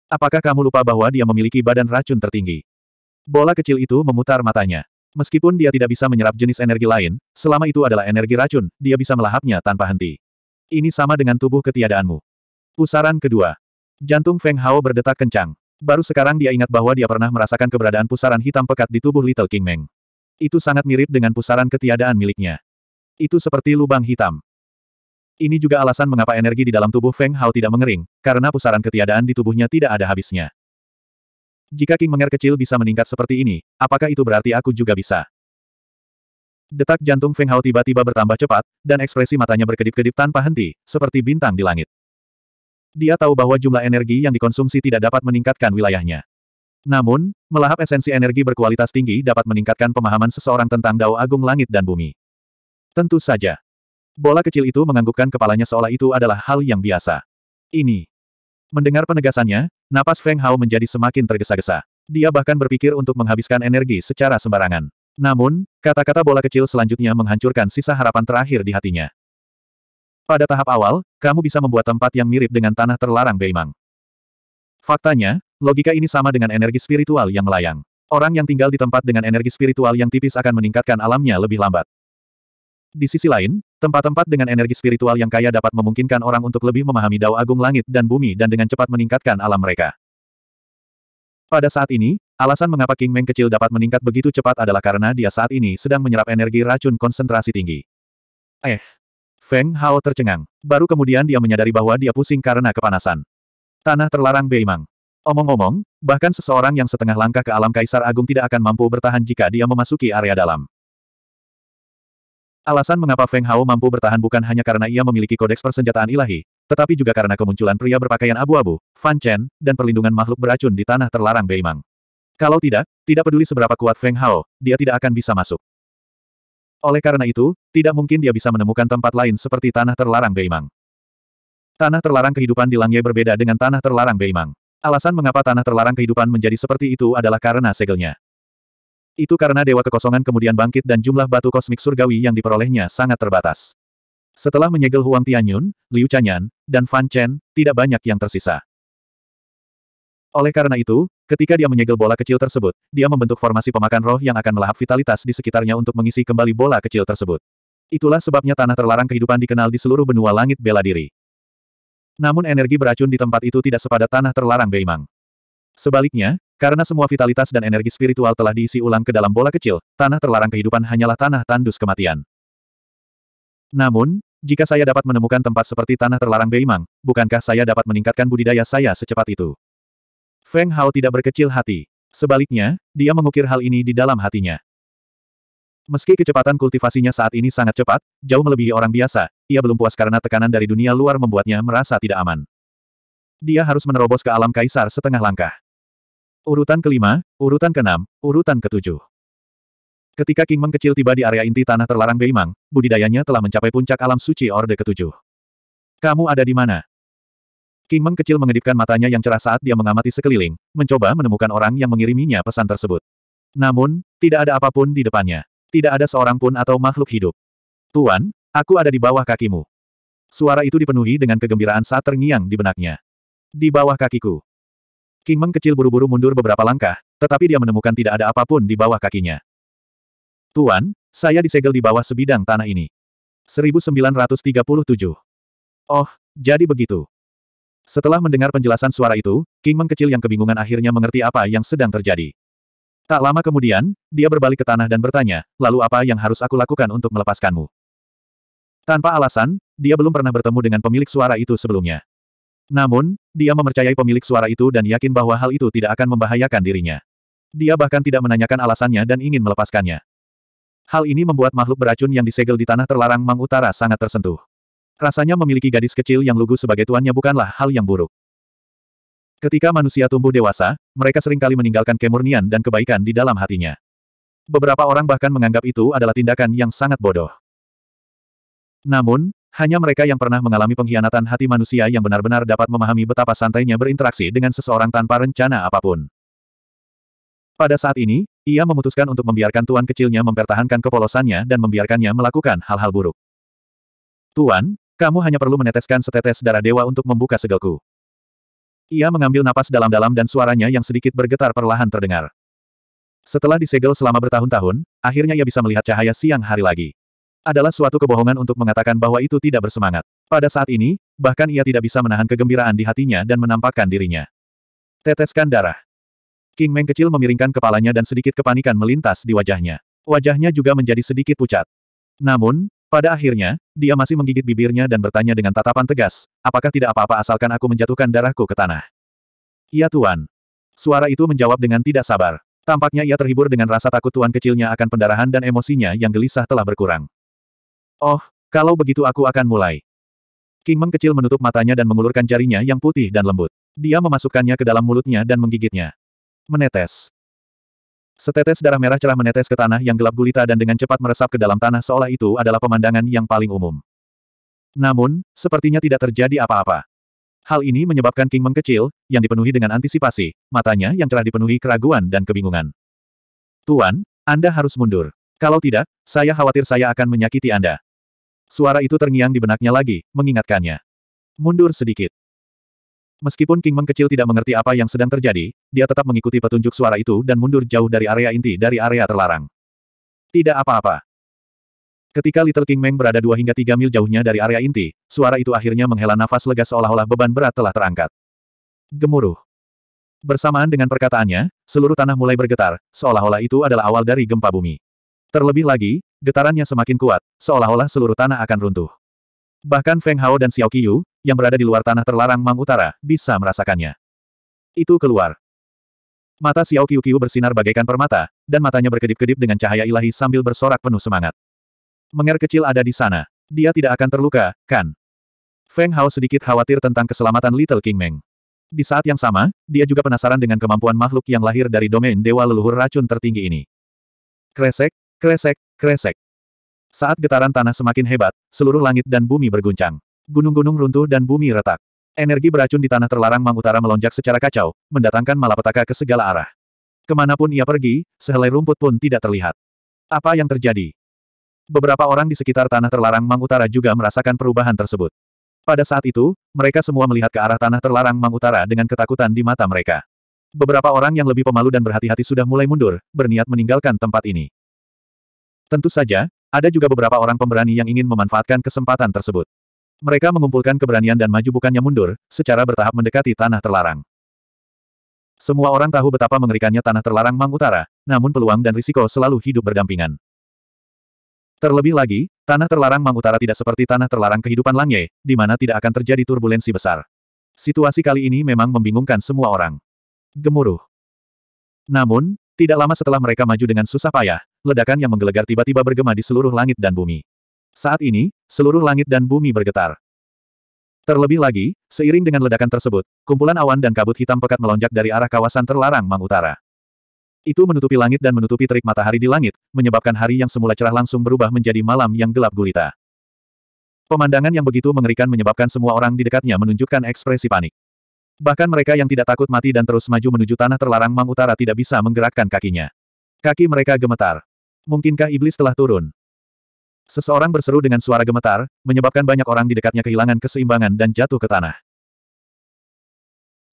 Apakah kamu lupa bahwa dia memiliki badan racun tertinggi? Bola kecil itu memutar matanya. Meskipun dia tidak bisa menyerap jenis energi lain, selama itu adalah energi racun, dia bisa melahapnya tanpa henti. Ini sama dengan tubuh ketiadaanmu. Pusaran kedua. Jantung Feng Hao berdetak kencang. Baru sekarang dia ingat bahwa dia pernah merasakan keberadaan pusaran hitam pekat di tubuh Little King Meng. Itu sangat mirip dengan pusaran ketiadaan miliknya. Itu seperti lubang hitam. Ini juga alasan mengapa energi di dalam tubuh Feng Hao tidak mengering, karena pusaran ketiadaan di tubuhnya tidak ada habisnya. Jika King Menger kecil bisa meningkat seperti ini, apakah itu berarti aku juga bisa? Detak jantung Feng Hao tiba-tiba bertambah cepat, dan ekspresi matanya berkedip-kedip tanpa henti, seperti bintang di langit dia tahu bahwa jumlah energi yang dikonsumsi tidak dapat meningkatkan wilayahnya. Namun, melahap esensi energi berkualitas tinggi dapat meningkatkan pemahaman seseorang tentang Dao Agung Langit dan Bumi. Tentu saja. Bola kecil itu menganggukkan kepalanya seolah itu adalah hal yang biasa. Ini. Mendengar penegasannya, napas Feng Hao menjadi semakin tergesa-gesa. Dia bahkan berpikir untuk menghabiskan energi secara sembarangan. Namun, kata-kata bola kecil selanjutnya menghancurkan sisa harapan terakhir di hatinya. Pada tahap awal, kamu bisa membuat tempat yang mirip dengan tanah terlarang Beimang. Faktanya, logika ini sama dengan energi spiritual yang melayang. Orang yang tinggal di tempat dengan energi spiritual yang tipis akan meningkatkan alamnya lebih lambat. Di sisi lain, tempat-tempat dengan energi spiritual yang kaya dapat memungkinkan orang untuk lebih memahami dao agung langit dan bumi dan dengan cepat meningkatkan alam mereka. Pada saat ini, alasan mengapa King Meng kecil dapat meningkat begitu cepat adalah karena dia saat ini sedang menyerap energi racun konsentrasi tinggi. Eh, Feng Hao tercengang. Baru kemudian dia menyadari bahwa dia pusing karena kepanasan. Tanah terlarang Beimang. Omong-omong, bahkan seseorang yang setengah langkah ke alam Kaisar Agung tidak akan mampu bertahan jika dia memasuki area dalam. Alasan mengapa Feng Hao mampu bertahan bukan hanya karena ia memiliki kodeks persenjataan ilahi, tetapi juga karena kemunculan pria berpakaian abu-abu, Fan Chen, dan perlindungan makhluk beracun di tanah terlarang Beimang. Kalau tidak, tidak peduli seberapa kuat Feng Hao, dia tidak akan bisa masuk. Oleh karena itu, tidak mungkin dia bisa menemukan tempat lain seperti tanah terlarang Beimang. Tanah terlarang kehidupan di Langye berbeda dengan tanah terlarang Beimang. Alasan mengapa tanah terlarang kehidupan menjadi seperti itu adalah karena segelnya. Itu karena dewa kekosongan kemudian bangkit dan jumlah batu kosmik surgawi yang diperolehnya sangat terbatas. Setelah menyegel Huang Tianyun, Liu Chanyan, dan Fan Chen, tidak banyak yang tersisa. Oleh karena itu, Ketika dia menyegel bola kecil tersebut, dia membentuk formasi pemakan roh yang akan melahap vitalitas di sekitarnya untuk mengisi kembali bola kecil tersebut. Itulah sebabnya tanah terlarang kehidupan dikenal di seluruh benua langit bela diri. Namun energi beracun di tempat itu tidak sepadat tanah terlarang Beimang. Sebaliknya, karena semua vitalitas dan energi spiritual telah diisi ulang ke dalam bola kecil, tanah terlarang kehidupan hanyalah tanah tandus kematian. Namun, jika saya dapat menemukan tempat seperti tanah terlarang Beimang, bukankah saya dapat meningkatkan budidaya saya secepat itu? Feng Hao tidak berkecil hati. Sebaliknya, dia mengukir hal ini di dalam hatinya. Meski kecepatan kultivasinya saat ini sangat cepat, jauh melebihi orang biasa, ia belum puas karena tekanan dari dunia luar membuatnya merasa tidak aman. Dia harus menerobos ke alam kaisar setengah langkah. Urutan kelima, urutan keenam, urutan ketujuh. Ketika King Meng kecil tiba di area inti tanah terlarang Beimang, budidayanya telah mencapai puncak alam suci Orde ketujuh. Kamu ada di mana? King Meng kecil mengedipkan matanya yang cerah saat dia mengamati sekeliling, mencoba menemukan orang yang mengiriminya pesan tersebut. Namun, tidak ada apapun di depannya. Tidak ada seorang pun atau makhluk hidup. Tuan, aku ada di bawah kakimu. Suara itu dipenuhi dengan kegembiraan saat terngiang di benaknya. Di bawah kakiku. King Meng kecil buru-buru mundur beberapa langkah, tetapi dia menemukan tidak ada apapun di bawah kakinya. Tuan, saya disegel di bawah sebidang tanah ini. 1937. Oh, jadi begitu. Setelah mendengar penjelasan suara itu, King Meng kecil yang kebingungan akhirnya mengerti apa yang sedang terjadi. Tak lama kemudian, dia berbalik ke tanah dan bertanya, lalu apa yang harus aku lakukan untuk melepaskanmu? Tanpa alasan, dia belum pernah bertemu dengan pemilik suara itu sebelumnya. Namun, dia memercayai pemilik suara itu dan yakin bahwa hal itu tidak akan membahayakan dirinya. Dia bahkan tidak menanyakan alasannya dan ingin melepaskannya. Hal ini membuat makhluk beracun yang disegel di tanah terlarang Mang Utara sangat tersentuh. Rasanya memiliki gadis kecil yang lugu sebagai tuannya bukanlah hal yang buruk. Ketika manusia tumbuh dewasa, mereka seringkali meninggalkan kemurnian dan kebaikan di dalam hatinya. Beberapa orang bahkan menganggap itu adalah tindakan yang sangat bodoh. Namun, hanya mereka yang pernah mengalami pengkhianatan hati manusia yang benar-benar dapat memahami betapa santainya berinteraksi dengan seseorang tanpa rencana apapun. Pada saat ini, ia memutuskan untuk membiarkan tuan kecilnya mempertahankan kepolosannya dan membiarkannya melakukan hal-hal buruk. Tuan, kamu hanya perlu meneteskan setetes darah dewa untuk membuka segelku. Ia mengambil napas dalam-dalam dan suaranya yang sedikit bergetar perlahan terdengar. Setelah disegel selama bertahun-tahun, akhirnya ia bisa melihat cahaya siang hari lagi. Adalah suatu kebohongan untuk mengatakan bahwa itu tidak bersemangat. Pada saat ini, bahkan ia tidak bisa menahan kegembiraan di hatinya dan menampakkan dirinya. Teteskan darah. King Meng kecil memiringkan kepalanya dan sedikit kepanikan melintas di wajahnya. Wajahnya juga menjadi sedikit pucat. Namun, pada akhirnya, dia masih menggigit bibirnya dan bertanya dengan tatapan tegas, apakah tidak apa-apa asalkan aku menjatuhkan darahku ke tanah? Iya Tuan. Suara itu menjawab dengan tidak sabar. Tampaknya ia terhibur dengan rasa takut Tuan kecilnya akan pendarahan dan emosinya yang gelisah telah berkurang. Oh, kalau begitu aku akan mulai. King Meng kecil menutup matanya dan mengulurkan jarinya yang putih dan lembut. Dia memasukkannya ke dalam mulutnya dan menggigitnya. Menetes. Setetes darah merah cerah menetes ke tanah yang gelap gulita dan dengan cepat meresap ke dalam tanah seolah itu adalah pemandangan yang paling umum. Namun, sepertinya tidak terjadi apa-apa. Hal ini menyebabkan King mengkecil, yang dipenuhi dengan antisipasi, matanya yang cerah dipenuhi keraguan dan kebingungan. Tuan, Anda harus mundur. Kalau tidak, saya khawatir saya akan menyakiti Anda. Suara itu terngiang di benaknya lagi, mengingatkannya. Mundur sedikit. Meskipun King Meng kecil tidak mengerti apa yang sedang terjadi, dia tetap mengikuti petunjuk suara itu dan mundur jauh dari area inti dari area terlarang. Tidak apa-apa. Ketika Little King Meng berada dua hingga tiga mil jauhnya dari area inti, suara itu akhirnya menghela nafas lega seolah-olah beban berat telah terangkat. Gemuruh. Bersamaan dengan perkataannya, seluruh tanah mulai bergetar, seolah-olah itu adalah awal dari gempa bumi. Terlebih lagi, getarannya semakin kuat, seolah-olah seluruh tanah akan runtuh. Bahkan Feng Hao dan Xiao Qiyu, yang berada di luar tanah terlarang Mang Utara, bisa merasakannya. Itu keluar. Mata Xiao Qiu bersinar bagaikan permata, dan matanya berkedip-kedip dengan cahaya ilahi sambil bersorak penuh semangat. Menger kecil ada di sana. Dia tidak akan terluka, kan? Feng Hao sedikit khawatir tentang keselamatan Little King Meng. Di saat yang sama, dia juga penasaran dengan kemampuan makhluk yang lahir dari domain dewa leluhur racun tertinggi ini. Kresek, kresek, kresek. Saat getaran tanah semakin hebat, seluruh langit dan bumi berguncang. Gunung-gunung runtuh dan bumi retak. Energi beracun di tanah terlarang Mang Utara melonjak secara kacau, mendatangkan malapetaka ke segala arah. Kemanapun ia pergi, sehelai rumput pun tidak terlihat. Apa yang terjadi? Beberapa orang di sekitar tanah terlarang Mang Utara juga merasakan perubahan tersebut. Pada saat itu, mereka semua melihat ke arah tanah terlarang Mang Utara dengan ketakutan di mata mereka. Beberapa orang yang lebih pemalu dan berhati-hati sudah mulai mundur, berniat meninggalkan tempat ini. Tentu saja, ada juga beberapa orang pemberani yang ingin memanfaatkan kesempatan tersebut. Mereka mengumpulkan keberanian dan maju bukannya mundur, secara bertahap mendekati tanah terlarang. Semua orang tahu betapa mengerikannya tanah terlarang Mang Utara, namun peluang dan risiko selalu hidup berdampingan. Terlebih lagi, tanah terlarang Mang Utara tidak seperti tanah terlarang kehidupan Langye, di mana tidak akan terjadi turbulensi besar. Situasi kali ini memang membingungkan semua orang. Gemuruh. Namun, tidak lama setelah mereka maju dengan susah payah, ledakan yang menggelegar tiba-tiba bergema di seluruh langit dan bumi. Saat ini, seluruh langit dan bumi bergetar. Terlebih lagi, seiring dengan ledakan tersebut, kumpulan awan dan kabut hitam pekat melonjak dari arah kawasan terlarang Mang Utara. Itu menutupi langit dan menutupi terik matahari di langit, menyebabkan hari yang semula cerah langsung berubah menjadi malam yang gelap gulita. Pemandangan yang begitu mengerikan menyebabkan semua orang di dekatnya menunjukkan ekspresi panik. Bahkan mereka yang tidak takut mati dan terus maju menuju tanah terlarang Mang Utara tidak bisa menggerakkan kakinya. Kaki mereka gemetar. Mungkinkah iblis telah turun? Seseorang berseru dengan suara gemetar, menyebabkan banyak orang di dekatnya kehilangan keseimbangan dan jatuh ke tanah.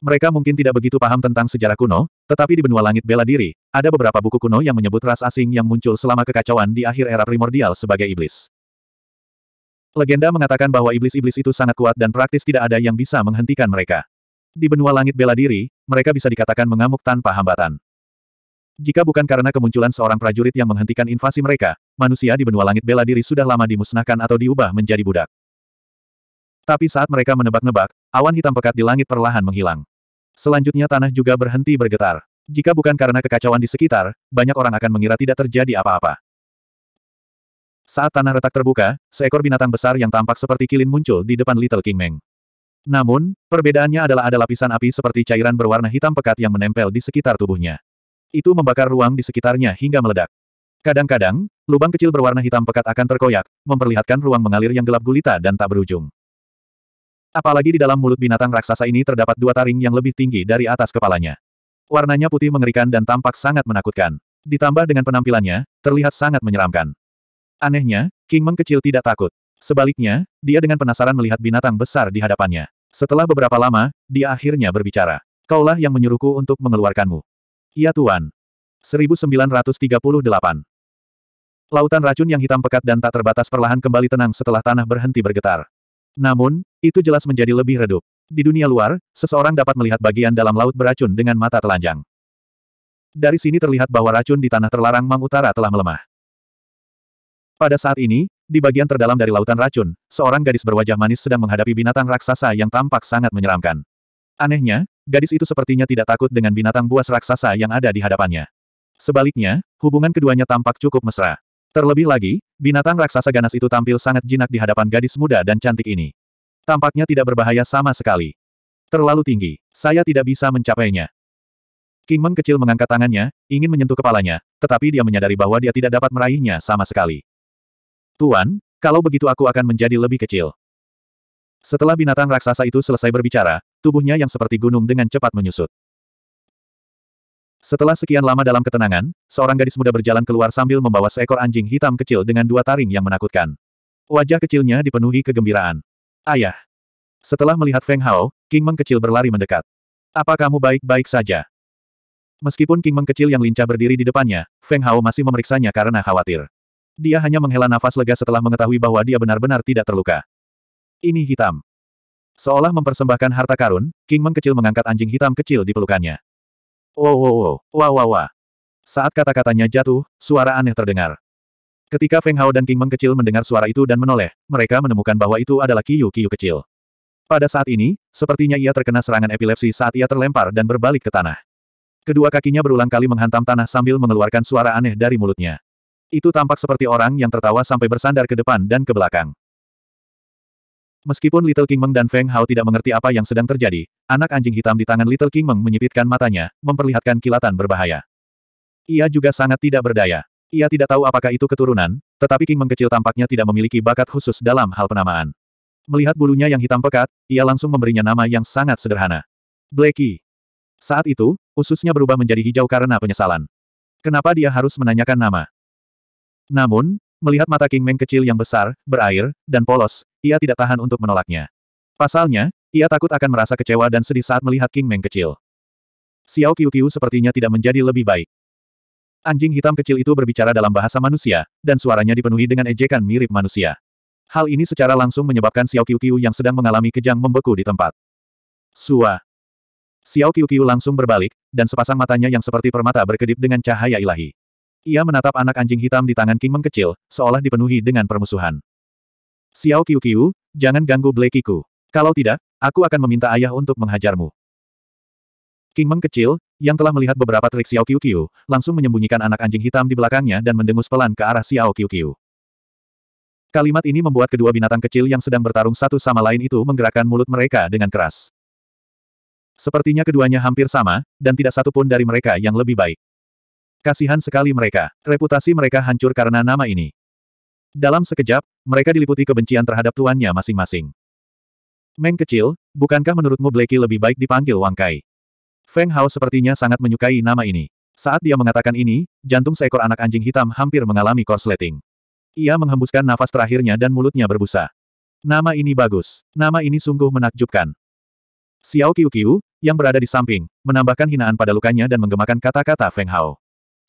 Mereka mungkin tidak begitu paham tentang sejarah kuno, tetapi di benua langit bela diri, ada beberapa buku kuno yang menyebut ras asing yang muncul selama kekacauan di akhir era primordial sebagai iblis. Legenda mengatakan bahwa iblis-iblis itu sangat kuat dan praktis tidak ada yang bisa menghentikan mereka. Di benua langit bela diri, mereka bisa dikatakan mengamuk tanpa hambatan. Jika bukan karena kemunculan seorang prajurit yang menghentikan invasi mereka, manusia di benua langit bela diri sudah lama dimusnahkan atau diubah menjadi budak. Tapi saat mereka menebak-nebak, awan hitam pekat di langit perlahan menghilang. Selanjutnya tanah juga berhenti bergetar. Jika bukan karena kekacauan di sekitar, banyak orang akan mengira tidak terjadi apa-apa. Saat tanah retak terbuka, seekor binatang besar yang tampak seperti kilin muncul di depan Little King Meng. Namun, perbedaannya adalah ada lapisan api seperti cairan berwarna hitam pekat yang menempel di sekitar tubuhnya. Itu membakar ruang di sekitarnya hingga meledak. Kadang-kadang, lubang kecil berwarna hitam pekat akan terkoyak, memperlihatkan ruang mengalir yang gelap gulita dan tak berujung. Apalagi di dalam mulut binatang raksasa ini terdapat dua taring yang lebih tinggi dari atas kepalanya. Warnanya putih mengerikan dan tampak sangat menakutkan. Ditambah dengan penampilannya, terlihat sangat menyeramkan. Anehnya, King Meng kecil tidak takut. Sebaliknya, dia dengan penasaran melihat binatang besar di hadapannya. Setelah beberapa lama, dia akhirnya berbicara. Kaulah yang menyuruhku untuk mengeluarkanmu. Ya Tuan. 1938. Lautan racun yang hitam pekat dan tak terbatas perlahan kembali tenang setelah tanah berhenti bergetar. Namun, itu jelas menjadi lebih redup. Di dunia luar, seseorang dapat melihat bagian dalam laut beracun dengan mata telanjang. Dari sini terlihat bahwa racun di tanah terlarang Mang Utara telah melemah. Pada saat ini, di bagian terdalam dari lautan racun, seorang gadis berwajah manis sedang menghadapi binatang raksasa yang tampak sangat menyeramkan. Anehnya, gadis itu sepertinya tidak takut dengan binatang buas raksasa yang ada di hadapannya. Sebaliknya, hubungan keduanya tampak cukup mesra. Terlebih lagi, binatang raksasa ganas itu tampil sangat jinak di hadapan gadis muda dan cantik ini. Tampaknya tidak berbahaya sama sekali. Terlalu tinggi, saya tidak bisa mencapainya. King Meng kecil mengangkat tangannya, ingin menyentuh kepalanya, tetapi dia menyadari bahwa dia tidak dapat meraihnya sama sekali. Tuan, kalau begitu aku akan menjadi lebih kecil. Setelah binatang raksasa itu selesai berbicara, tubuhnya yang seperti gunung dengan cepat menyusut. Setelah sekian lama dalam ketenangan, seorang gadis muda berjalan keluar sambil membawa seekor anjing hitam kecil dengan dua taring yang menakutkan. Wajah kecilnya dipenuhi kegembiraan. Ayah. Setelah melihat Feng Hao, King Meng kecil berlari mendekat. Apa kamu baik-baik saja? Meskipun King Meng kecil yang lincah berdiri di depannya, Feng Hao masih memeriksanya karena khawatir. Dia hanya menghela nafas lega setelah mengetahui bahwa dia benar-benar tidak terluka. Ini hitam. Seolah mempersembahkan harta karun, King Meng kecil mengangkat anjing hitam kecil di pelukannya. Wow wow wow, wow wow Saat kata-katanya jatuh, suara aneh terdengar. Ketika Feng Hao dan King Meng kecil mendengar suara itu dan menoleh, mereka menemukan bahwa itu adalah Kiyu Kiyu kecil. Pada saat ini, sepertinya ia terkena serangan epilepsi saat ia terlempar dan berbalik ke tanah. Kedua kakinya berulang kali menghantam tanah sambil mengeluarkan suara aneh dari mulutnya. Itu tampak seperti orang yang tertawa sampai bersandar ke depan dan ke belakang. Meskipun Little King Meng dan Feng Hao tidak mengerti apa yang sedang terjadi, anak anjing hitam di tangan Little King Meng menyipitkan matanya, memperlihatkan kilatan berbahaya. Ia juga sangat tidak berdaya. Ia tidak tahu apakah itu keturunan, tetapi King Meng kecil tampaknya tidak memiliki bakat khusus dalam hal penamaan. Melihat bulunya yang hitam pekat, ia langsung memberinya nama yang sangat sederhana. Blackie. Saat itu, ususnya berubah menjadi hijau karena penyesalan. Kenapa dia harus menanyakan nama? Namun, Melihat mata King Meng kecil yang besar, berair, dan polos, ia tidak tahan untuk menolaknya. Pasalnya, ia takut akan merasa kecewa dan sedih saat melihat King Meng kecil. Xiao Qiu Qiu sepertinya tidak menjadi lebih baik. Anjing hitam kecil itu berbicara dalam bahasa manusia, dan suaranya dipenuhi dengan ejekan mirip manusia. Hal ini secara langsung menyebabkan Xiao Qiu Qiu yang sedang mengalami kejang membeku di tempat. Sua. Xiao Qiu Qiu langsung berbalik, dan sepasang matanya yang seperti permata berkedip dengan cahaya ilahi. Ia menatap anak anjing hitam di tangan King mengkecil, seolah dipenuhi dengan permusuhan. Xiao Qiu Qiu, jangan ganggu Blackiku. Kalau tidak, aku akan meminta ayah untuk menghajarmu. King mengkecil, yang telah melihat beberapa trik Xiao Qiu Qiu, langsung menyembunyikan anak anjing hitam di belakangnya dan mendengus pelan ke arah Xiao Qiu Qiu. Kalimat ini membuat kedua binatang kecil yang sedang bertarung satu sama lain itu menggerakkan mulut mereka dengan keras. Sepertinya keduanya hampir sama, dan tidak satu pun dari mereka yang lebih baik. Kasihan sekali mereka. Reputasi mereka hancur karena nama ini. Dalam sekejap, mereka diliputi kebencian terhadap tuannya masing-masing. Meng kecil, bukankah menurutmu Blakey lebih baik dipanggil Wang Kai? Feng Hao sepertinya sangat menyukai nama ini. Saat dia mengatakan ini, jantung seekor anak anjing hitam hampir mengalami korsleting. Ia menghembuskan nafas terakhirnya dan mulutnya berbusa. Nama ini bagus. Nama ini sungguh menakjubkan. Xiao Qiu Qiu, yang berada di samping, menambahkan hinaan pada lukanya dan menggemakan kata-kata Feng Hao.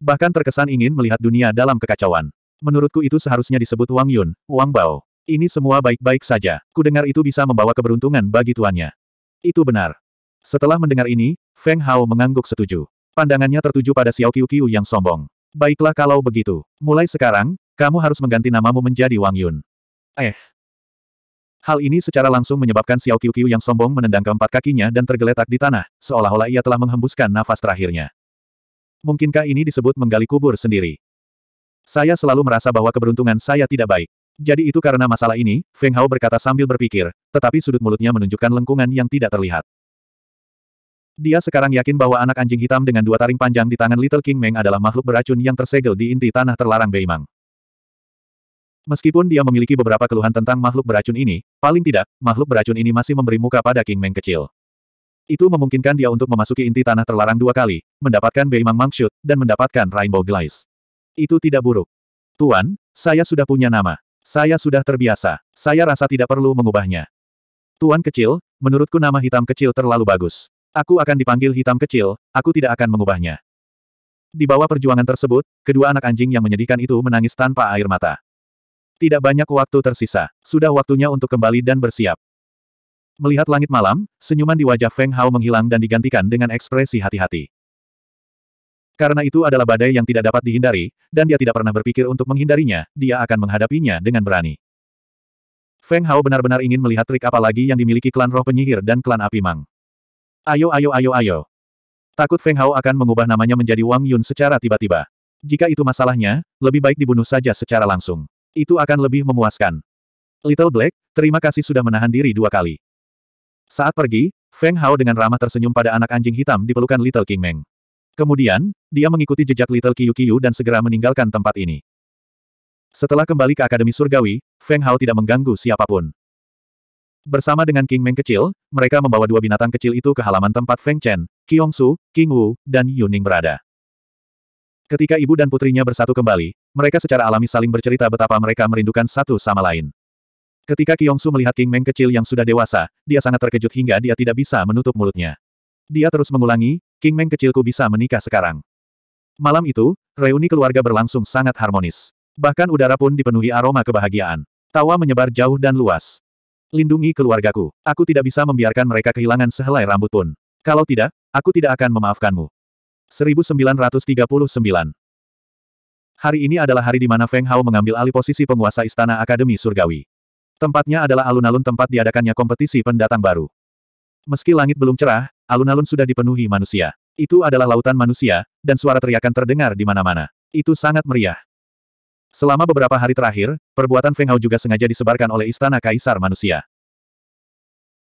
Bahkan terkesan ingin melihat dunia dalam kekacauan. Menurutku itu seharusnya disebut Wang Yun, Wang Bao. Ini semua baik-baik saja. Kudengar itu bisa membawa keberuntungan bagi tuannya. Itu benar. Setelah mendengar ini, Feng Hao mengangguk setuju. Pandangannya tertuju pada Xiao Qiu Qiu yang sombong. Baiklah kalau begitu. Mulai sekarang, kamu harus mengganti namamu menjadi Wang Yun. Eh. Hal ini secara langsung menyebabkan Xiao Qiu Qiu yang sombong menendang keempat kakinya dan tergeletak di tanah, seolah-olah ia telah menghembuskan nafas terakhirnya. Mungkinkah ini disebut menggali kubur sendiri? Saya selalu merasa bahwa keberuntungan saya tidak baik. Jadi itu karena masalah ini, Feng Hao berkata sambil berpikir, tetapi sudut mulutnya menunjukkan lengkungan yang tidak terlihat. Dia sekarang yakin bahwa anak anjing hitam dengan dua taring panjang di tangan Little King Meng adalah makhluk beracun yang tersegel di inti tanah terlarang Beimang. Meskipun dia memiliki beberapa keluhan tentang makhluk beracun ini, paling tidak, makhluk beracun ini masih memberi muka pada King Meng kecil. Itu memungkinkan dia untuk memasuki inti tanah terlarang dua kali, mendapatkan Beimang Mangshut, dan mendapatkan Rainbow Glaze. Itu tidak buruk. Tuan, saya sudah punya nama. Saya sudah terbiasa. Saya rasa tidak perlu mengubahnya. Tuan kecil, menurutku nama hitam kecil terlalu bagus. Aku akan dipanggil hitam kecil, aku tidak akan mengubahnya. Di bawah perjuangan tersebut, kedua anak anjing yang menyedihkan itu menangis tanpa air mata. Tidak banyak waktu tersisa. Sudah waktunya untuk kembali dan bersiap. Melihat langit malam, senyuman di wajah Feng Hao menghilang dan digantikan dengan ekspresi hati-hati. Karena itu adalah badai yang tidak dapat dihindari, dan dia tidak pernah berpikir untuk menghindarinya, dia akan menghadapinya dengan berani. Feng Hao benar-benar ingin melihat trik apa lagi yang dimiliki klan roh penyihir dan klan api mang. Ayo ayo ayo ayo. Takut Feng Hao akan mengubah namanya menjadi Wang Yun secara tiba-tiba. Jika itu masalahnya, lebih baik dibunuh saja secara langsung. Itu akan lebih memuaskan. Little Black, terima kasih sudah menahan diri dua kali. Saat pergi, Feng Hao dengan ramah tersenyum pada anak anjing hitam di pelukan Little King Meng. Kemudian, dia mengikuti jejak Little Kiyu Kiyu dan segera meninggalkan tempat ini. Setelah kembali ke Akademi Surgawi, Feng Hao tidak mengganggu siapapun. Bersama dengan King Meng kecil, mereka membawa dua binatang kecil itu ke halaman tempat Feng Chen, Qiong Su, King Wu, dan Yuning berada. Ketika ibu dan putrinya bersatu kembali, mereka secara alami saling bercerita betapa mereka merindukan satu sama lain. Ketika Su melihat King Meng kecil yang sudah dewasa, dia sangat terkejut hingga dia tidak bisa menutup mulutnya. Dia terus mengulangi, King Meng kecilku bisa menikah sekarang. Malam itu, reuni keluarga berlangsung sangat harmonis. Bahkan udara pun dipenuhi aroma kebahagiaan. Tawa menyebar jauh dan luas. Lindungi keluargaku. Aku tidak bisa membiarkan mereka kehilangan sehelai rambut pun. Kalau tidak, aku tidak akan memaafkanmu. 1939 Hari ini adalah hari di mana Feng Hao mengambil alih posisi penguasa Istana Akademi Surgawi. Tempatnya adalah alun-alun tempat diadakannya kompetisi pendatang baru. Meski langit belum cerah, alun-alun sudah dipenuhi manusia. Itu adalah lautan manusia, dan suara teriakan terdengar di mana-mana. Itu sangat meriah. Selama beberapa hari terakhir, perbuatan Feng Hao juga sengaja disebarkan oleh Istana Kaisar Manusia.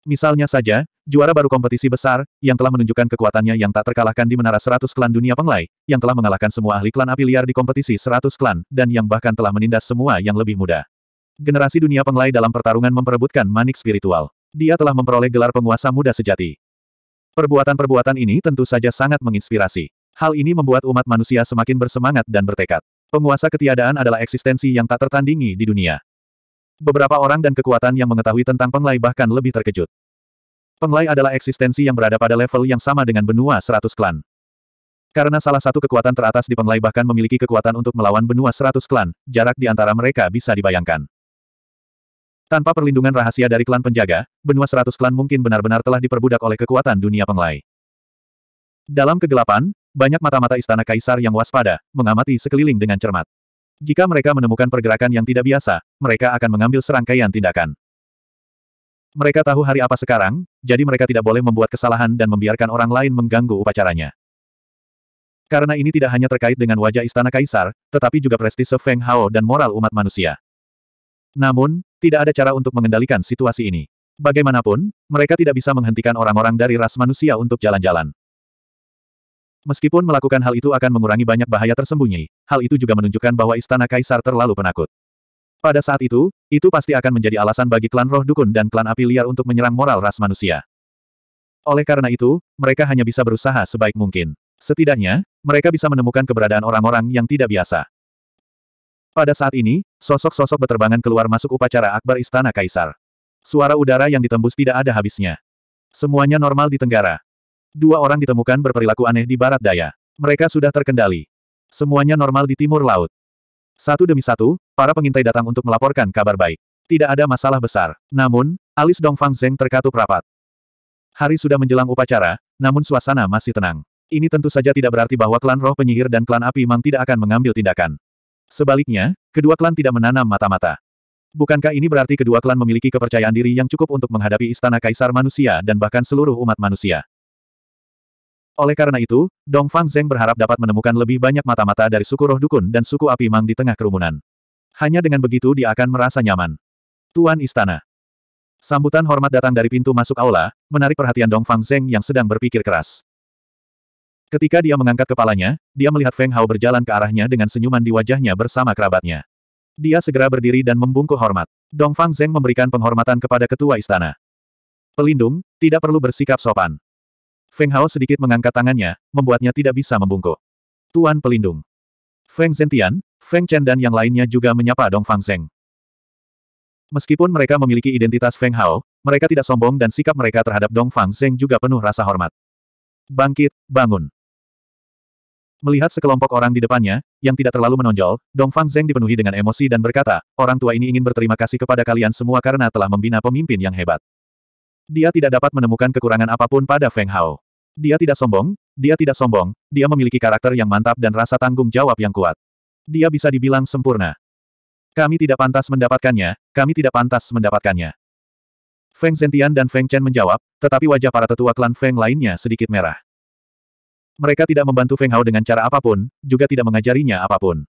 Misalnya saja, juara baru kompetisi besar, yang telah menunjukkan kekuatannya yang tak terkalahkan di Menara Seratus Klan Dunia Penglai, yang telah mengalahkan semua ahli klan api liar di kompetisi Seratus klan, dan yang bahkan telah menindas semua yang lebih muda. Generasi dunia penglai dalam pertarungan memperebutkan manik spiritual. Dia telah memperoleh gelar penguasa muda sejati. Perbuatan-perbuatan ini tentu saja sangat menginspirasi. Hal ini membuat umat manusia semakin bersemangat dan bertekad. Penguasa ketiadaan adalah eksistensi yang tak tertandingi di dunia. Beberapa orang dan kekuatan yang mengetahui tentang Penglai bahkan lebih terkejut. Penglai adalah eksistensi yang berada pada level yang sama dengan benua seratus klan. Karena salah satu kekuatan teratas di Penglai bahkan memiliki kekuatan untuk melawan benua seratus klan, jarak di antara mereka bisa dibayangkan. Tanpa perlindungan rahasia dari klan penjaga, benua seratus klan mungkin benar-benar telah diperbudak oleh kekuatan dunia penglai. Dalam kegelapan, banyak mata-mata istana kaisar yang waspada, mengamati sekeliling dengan cermat. Jika mereka menemukan pergerakan yang tidak biasa, mereka akan mengambil serangkaian tindakan. Mereka tahu hari apa sekarang, jadi mereka tidak boleh membuat kesalahan dan membiarkan orang lain mengganggu upacaranya. Karena ini tidak hanya terkait dengan wajah istana kaisar, tetapi juga prestise Feng Hao dan moral umat manusia. Namun, tidak ada cara untuk mengendalikan situasi ini. Bagaimanapun, mereka tidak bisa menghentikan orang-orang dari ras manusia untuk jalan-jalan. Meskipun melakukan hal itu akan mengurangi banyak bahaya tersembunyi, hal itu juga menunjukkan bahwa istana kaisar terlalu penakut. Pada saat itu, itu pasti akan menjadi alasan bagi klan roh dukun dan klan api liar untuk menyerang moral ras manusia. Oleh karena itu, mereka hanya bisa berusaha sebaik mungkin. Setidaknya, mereka bisa menemukan keberadaan orang-orang yang tidak biasa. Pada saat ini, sosok-sosok berterbangan keluar masuk upacara akbar istana kaisar. Suara udara yang ditembus tidak ada habisnya. Semuanya normal di Tenggara. Dua orang ditemukan berperilaku aneh di barat daya. Mereka sudah terkendali. Semuanya normal di timur laut. Satu demi satu, para pengintai datang untuk melaporkan kabar baik. Tidak ada masalah besar. Namun, alis Dongfang Zeng terkatup rapat. Hari sudah menjelang upacara, namun suasana masih tenang. Ini tentu saja tidak berarti bahwa klan roh penyihir dan klan api mang tidak akan mengambil tindakan. Sebaliknya, kedua klan tidak menanam mata-mata. Bukankah ini berarti kedua klan memiliki kepercayaan diri yang cukup untuk menghadapi istana kaisar manusia dan bahkan seluruh umat manusia? Oleh karena itu, Dong Fang Zeng berharap dapat menemukan lebih banyak mata-mata dari suku roh dukun dan suku api mang di tengah kerumunan. Hanya dengan begitu dia akan merasa nyaman. Tuan Istana Sambutan hormat datang dari pintu masuk aula, menarik perhatian Dong Fang Zeng yang sedang berpikir keras. Ketika dia mengangkat kepalanya, dia melihat Feng Hao berjalan ke arahnya dengan senyuman di wajahnya bersama kerabatnya. Dia segera berdiri dan membungkuk hormat. Dong Fang Zeng memberikan penghormatan kepada ketua istana. Pelindung, tidak perlu bersikap sopan. Feng Hao sedikit mengangkat tangannya, membuatnya tidak bisa membungkuk. Tuan Pelindung. Feng Zentian, Feng Chen dan yang lainnya juga menyapa Dong Fang Zeng. Meskipun mereka memiliki identitas Feng Hao, mereka tidak sombong dan sikap mereka terhadap Dong Fang Zeng juga penuh rasa hormat. Bangkit, bangun. Melihat sekelompok orang di depannya, yang tidak terlalu menonjol, Dong Fang Zeng dipenuhi dengan emosi dan berkata, orang tua ini ingin berterima kasih kepada kalian semua karena telah membina pemimpin yang hebat. Dia tidak dapat menemukan kekurangan apapun pada Feng Hao. Dia tidak sombong, dia tidak sombong, dia memiliki karakter yang mantap dan rasa tanggung jawab yang kuat. Dia bisa dibilang sempurna. Kami tidak pantas mendapatkannya, kami tidak pantas mendapatkannya. Feng Zentian dan Feng Chen menjawab, tetapi wajah para tetua klan Feng lainnya sedikit merah. Mereka tidak membantu Feng Hao dengan cara apapun, juga tidak mengajarinya apapun.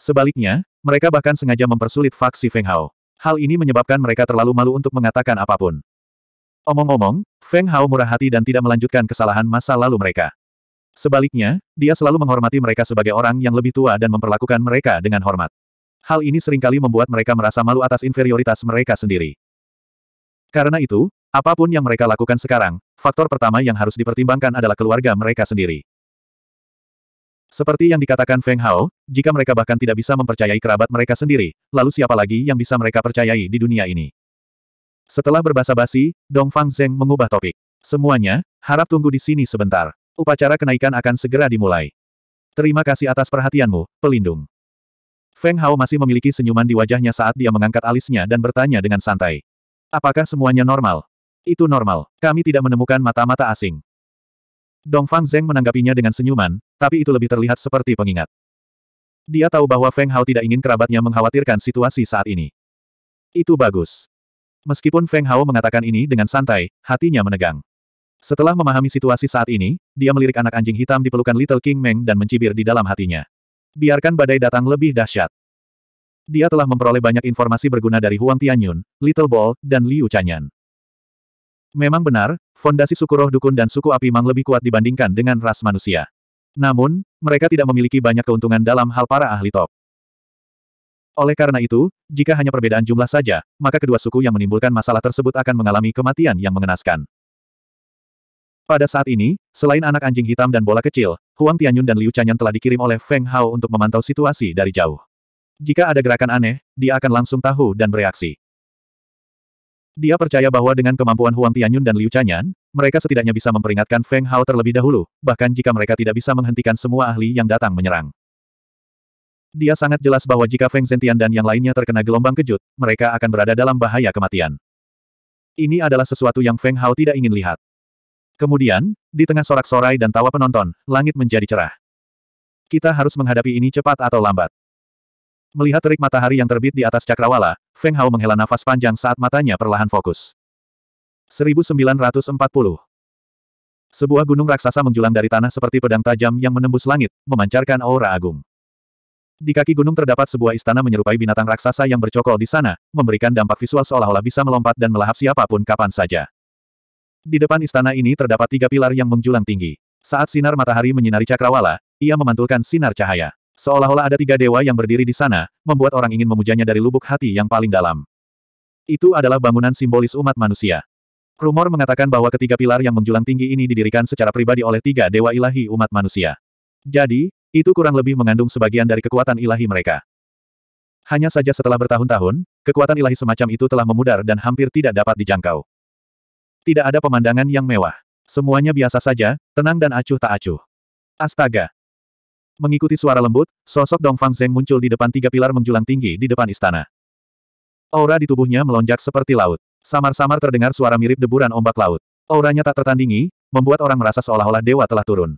Sebaliknya, mereka bahkan sengaja mempersulit faksi Feng Hao. Hal ini menyebabkan mereka terlalu malu untuk mengatakan apapun. Omong-omong, Feng Hao murah hati dan tidak melanjutkan kesalahan masa lalu mereka. Sebaliknya, dia selalu menghormati mereka sebagai orang yang lebih tua dan memperlakukan mereka dengan hormat. Hal ini seringkali membuat mereka merasa malu atas inferioritas mereka sendiri. Karena itu, apapun yang mereka lakukan sekarang, faktor pertama yang harus dipertimbangkan adalah keluarga mereka sendiri. Seperti yang dikatakan Feng Hao, jika mereka bahkan tidak bisa mempercayai kerabat mereka sendiri, lalu siapa lagi yang bisa mereka percayai di dunia ini? Setelah berbahasa basi, Dong Fang Zeng mengubah topik. Semuanya, harap tunggu di sini sebentar. Upacara kenaikan akan segera dimulai. Terima kasih atas perhatianmu, pelindung. Feng Hao masih memiliki senyuman di wajahnya saat dia mengangkat alisnya dan bertanya dengan santai. Apakah semuanya normal? Itu normal. Kami tidak menemukan mata-mata asing. Dongfang Zeng menanggapinya dengan senyuman, tapi itu lebih terlihat seperti pengingat. Dia tahu bahwa Feng Hao tidak ingin kerabatnya mengkhawatirkan situasi saat ini. Itu bagus. Meskipun Feng Hao mengatakan ini dengan santai, hatinya menegang. Setelah memahami situasi saat ini, dia melirik anak anjing hitam di pelukan Little King Meng dan mencibir di dalam hatinya. Biarkan badai datang lebih dahsyat. Dia telah memperoleh banyak informasi berguna dari Huang Tianyun, Little Ball, dan Liu Chanyan. Memang benar, fondasi suku roh dukun dan suku api mang lebih kuat dibandingkan dengan ras manusia. Namun, mereka tidak memiliki banyak keuntungan dalam hal para ahli top. Oleh karena itu, jika hanya perbedaan jumlah saja, maka kedua suku yang menimbulkan masalah tersebut akan mengalami kematian yang mengenaskan. Pada saat ini, selain anak anjing hitam dan bola kecil, Huang Tianyun dan Liu Chanyan telah dikirim oleh Feng Hao untuk memantau situasi dari jauh. Jika ada gerakan aneh, dia akan langsung tahu dan bereaksi. Dia percaya bahwa dengan kemampuan Huang Tianyun dan Liu Chanyan, mereka setidaknya bisa memperingatkan Feng Hao terlebih dahulu, bahkan jika mereka tidak bisa menghentikan semua ahli yang datang menyerang. Dia sangat jelas bahwa jika Feng Zentian dan yang lainnya terkena gelombang kejut, mereka akan berada dalam bahaya kematian. Ini adalah sesuatu yang Feng Hao tidak ingin lihat. Kemudian, di tengah sorak-sorai dan tawa penonton, langit menjadi cerah. Kita harus menghadapi ini cepat atau lambat. Melihat terik matahari yang terbit di atas cakrawala, Feng Hao menghela nafas panjang saat matanya perlahan fokus. 1940 Sebuah gunung raksasa menjulang dari tanah seperti pedang tajam yang menembus langit, memancarkan aura agung. Di kaki gunung terdapat sebuah istana menyerupai binatang raksasa yang bercokol di sana, memberikan dampak visual seolah-olah bisa melompat dan melahap siapapun kapan saja. Di depan istana ini terdapat tiga pilar yang menjulang tinggi. Saat sinar matahari menyinari cakrawala, ia memantulkan sinar cahaya. Seolah-olah ada tiga dewa yang berdiri di sana, membuat orang ingin memujanya dari lubuk hati yang paling dalam. Itu adalah bangunan simbolis umat manusia. Rumor mengatakan bahwa ketiga pilar yang menjulang tinggi ini didirikan secara pribadi oleh tiga dewa ilahi umat manusia. Jadi, itu kurang lebih mengandung sebagian dari kekuatan ilahi mereka. Hanya saja setelah bertahun-tahun, kekuatan ilahi semacam itu telah memudar dan hampir tidak dapat dijangkau. Tidak ada pemandangan yang mewah. Semuanya biasa saja, tenang dan acuh tak acuh. Astaga, Mengikuti suara lembut, sosok Dongfang Zeng muncul di depan tiga pilar menjulang tinggi di depan istana. Aura di tubuhnya melonjak seperti laut. Samar-samar terdengar suara mirip deburan ombak laut. Auranya tak tertandingi, membuat orang merasa seolah-olah dewa telah turun.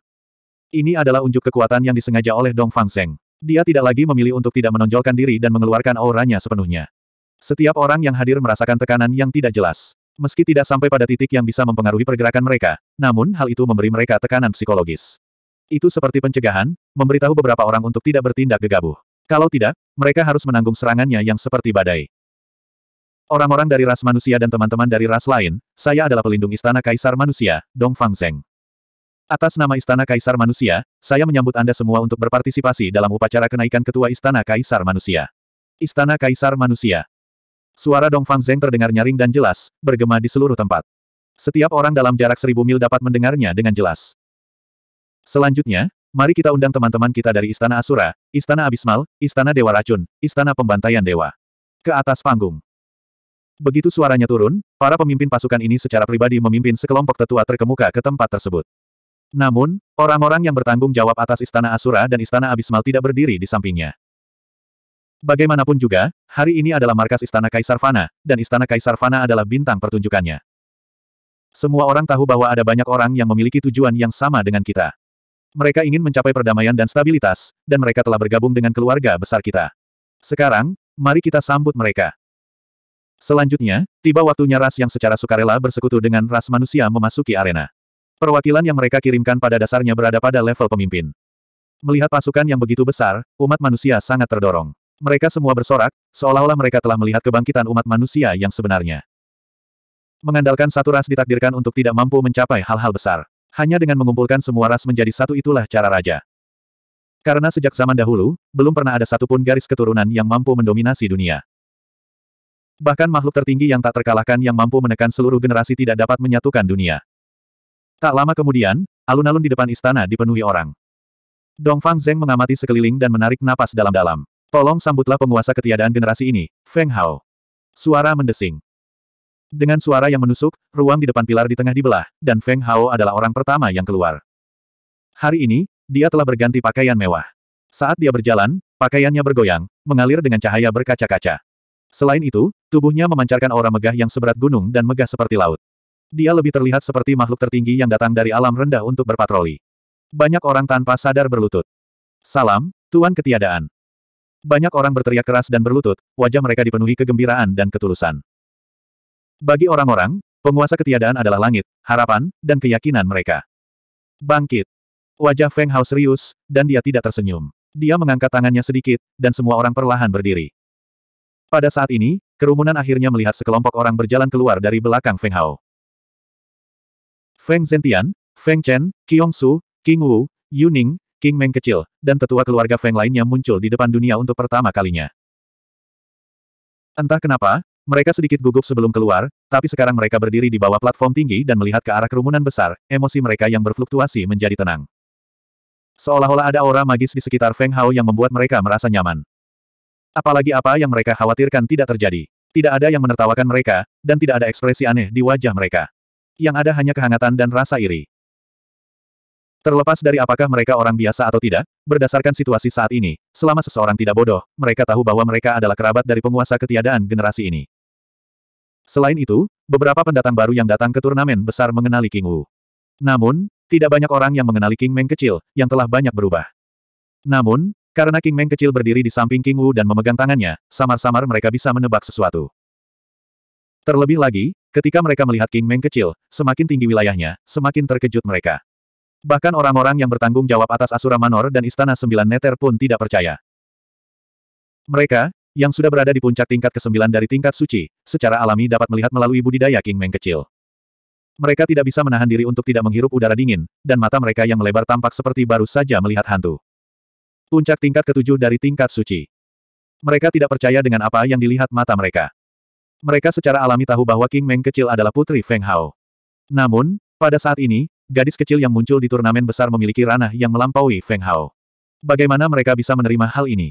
Ini adalah unjuk kekuatan yang disengaja oleh Dongfang Zeng. Dia tidak lagi memilih untuk tidak menonjolkan diri dan mengeluarkan auranya sepenuhnya. Setiap orang yang hadir merasakan tekanan yang tidak jelas. Meski tidak sampai pada titik yang bisa mempengaruhi pergerakan mereka, namun hal itu memberi mereka tekanan psikologis. Itu seperti pencegahan, memberitahu beberapa orang untuk tidak bertindak gegabah. Kalau tidak, mereka harus menanggung serangannya yang seperti badai. Orang-orang dari ras manusia dan teman-teman dari ras lain, saya adalah pelindung istana kaisar manusia, Dong Fang Zeng. Atas nama istana kaisar manusia, saya menyambut Anda semua untuk berpartisipasi dalam upacara kenaikan ketua istana kaisar manusia. Istana kaisar manusia. Suara Dong Fang Zeng terdengar nyaring dan jelas, bergema di seluruh tempat. Setiap orang dalam jarak seribu mil dapat mendengarnya dengan jelas. Selanjutnya, mari kita undang teman-teman kita dari Istana Asura, Istana Abismal, Istana Dewa Racun, Istana Pembantaian Dewa. Ke atas panggung. Begitu suaranya turun, para pemimpin pasukan ini secara pribadi memimpin sekelompok tetua terkemuka ke tempat tersebut. Namun, orang-orang yang bertanggung jawab atas Istana Asura dan Istana Abismal tidak berdiri di sampingnya. Bagaimanapun juga, hari ini adalah markas Istana Kaisar Fana, dan Istana Kaisar Fana adalah bintang pertunjukannya. Semua orang tahu bahwa ada banyak orang yang memiliki tujuan yang sama dengan kita. Mereka ingin mencapai perdamaian dan stabilitas, dan mereka telah bergabung dengan keluarga besar kita. Sekarang, mari kita sambut mereka. Selanjutnya, tiba waktunya ras yang secara sukarela bersekutu dengan ras manusia memasuki arena. Perwakilan yang mereka kirimkan pada dasarnya berada pada level pemimpin. Melihat pasukan yang begitu besar, umat manusia sangat terdorong. Mereka semua bersorak, seolah-olah mereka telah melihat kebangkitan umat manusia yang sebenarnya. Mengandalkan satu ras ditakdirkan untuk tidak mampu mencapai hal-hal besar. Hanya dengan mengumpulkan semua ras menjadi satu itulah cara raja. Karena sejak zaman dahulu, belum pernah ada satupun garis keturunan yang mampu mendominasi dunia. Bahkan makhluk tertinggi yang tak terkalahkan yang mampu menekan seluruh generasi tidak dapat menyatukan dunia. Tak lama kemudian, alun-alun di depan istana dipenuhi orang. Dongfang Zeng mengamati sekeliling dan menarik napas dalam-dalam. Tolong sambutlah penguasa ketiadaan generasi ini, Feng Hao. Suara mendesing. Dengan suara yang menusuk, ruang di depan pilar di tengah dibelah, dan Feng Hao adalah orang pertama yang keluar. Hari ini, dia telah berganti pakaian mewah. Saat dia berjalan, pakaiannya bergoyang, mengalir dengan cahaya berkaca-kaca. Selain itu, tubuhnya memancarkan aura megah yang seberat gunung dan megah seperti laut. Dia lebih terlihat seperti makhluk tertinggi yang datang dari alam rendah untuk berpatroli. Banyak orang tanpa sadar berlutut. Salam, Tuan Ketiadaan. Banyak orang berteriak keras dan berlutut, wajah mereka dipenuhi kegembiraan dan ketulusan. Bagi orang-orang, penguasa ketiadaan adalah langit, harapan, dan keyakinan mereka. Bangkit. Wajah Feng Hao serius, dan dia tidak tersenyum. Dia mengangkat tangannya sedikit, dan semua orang perlahan berdiri. Pada saat ini, kerumunan akhirnya melihat sekelompok orang berjalan keluar dari belakang Feng Hao. Feng Zentian, Feng Chen, Qiong Su, King Wu, Yuning, King Meng kecil, dan tetua keluarga Feng lainnya muncul di depan dunia untuk pertama kalinya. Entah kenapa, mereka sedikit gugup sebelum keluar, tapi sekarang mereka berdiri di bawah platform tinggi dan melihat ke arah kerumunan besar, emosi mereka yang berfluktuasi menjadi tenang. Seolah-olah ada aura magis di sekitar Feng Hao yang membuat mereka merasa nyaman. Apalagi apa yang mereka khawatirkan tidak terjadi. Tidak ada yang menertawakan mereka, dan tidak ada ekspresi aneh di wajah mereka. Yang ada hanya kehangatan dan rasa iri. Terlepas dari apakah mereka orang biasa atau tidak, berdasarkan situasi saat ini, selama seseorang tidak bodoh, mereka tahu bahwa mereka adalah kerabat dari penguasa ketiadaan generasi ini. Selain itu, beberapa pendatang baru yang datang ke turnamen besar mengenali King Wu. Namun, tidak banyak orang yang mengenali King Meng kecil, yang telah banyak berubah. Namun, karena King Meng kecil berdiri di samping King Wu dan memegang tangannya, samar-samar mereka bisa menebak sesuatu. Terlebih lagi, ketika mereka melihat King Meng kecil, semakin tinggi wilayahnya, semakin terkejut mereka. Bahkan orang-orang yang bertanggung jawab atas Asura Manor dan Istana Sembilan Neter pun tidak percaya. Mereka, yang sudah berada di puncak tingkat ke-9 dari tingkat suci, secara alami dapat melihat melalui budidaya King Meng kecil. Mereka tidak bisa menahan diri untuk tidak menghirup udara dingin, dan mata mereka yang melebar tampak seperti baru saja melihat hantu. Puncak tingkat ketujuh dari tingkat suci. Mereka tidak percaya dengan apa yang dilihat mata mereka. Mereka secara alami tahu bahwa King Meng kecil adalah putri Feng Hao. Namun, pada saat ini, gadis kecil yang muncul di turnamen besar memiliki ranah yang melampaui Feng Hao. Bagaimana mereka bisa menerima hal ini?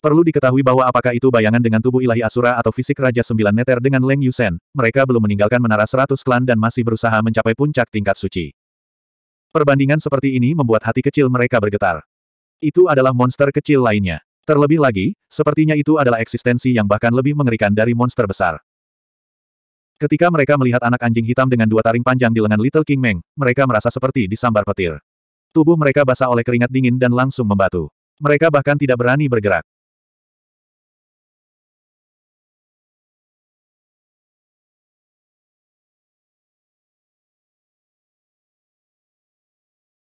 Perlu diketahui bahwa apakah itu bayangan dengan tubuh ilahi Asura atau fisik Raja Sembilan Neter dengan Leng Yusen, mereka belum meninggalkan menara seratus klan dan masih berusaha mencapai puncak tingkat suci. Perbandingan seperti ini membuat hati kecil mereka bergetar. Itu adalah monster kecil lainnya. Terlebih lagi, sepertinya itu adalah eksistensi yang bahkan lebih mengerikan dari monster besar. Ketika mereka melihat anak anjing hitam dengan dua taring panjang di lengan Little King Meng, mereka merasa seperti disambar petir. Tubuh mereka basah oleh keringat dingin dan langsung membatu. Mereka bahkan tidak berani bergerak.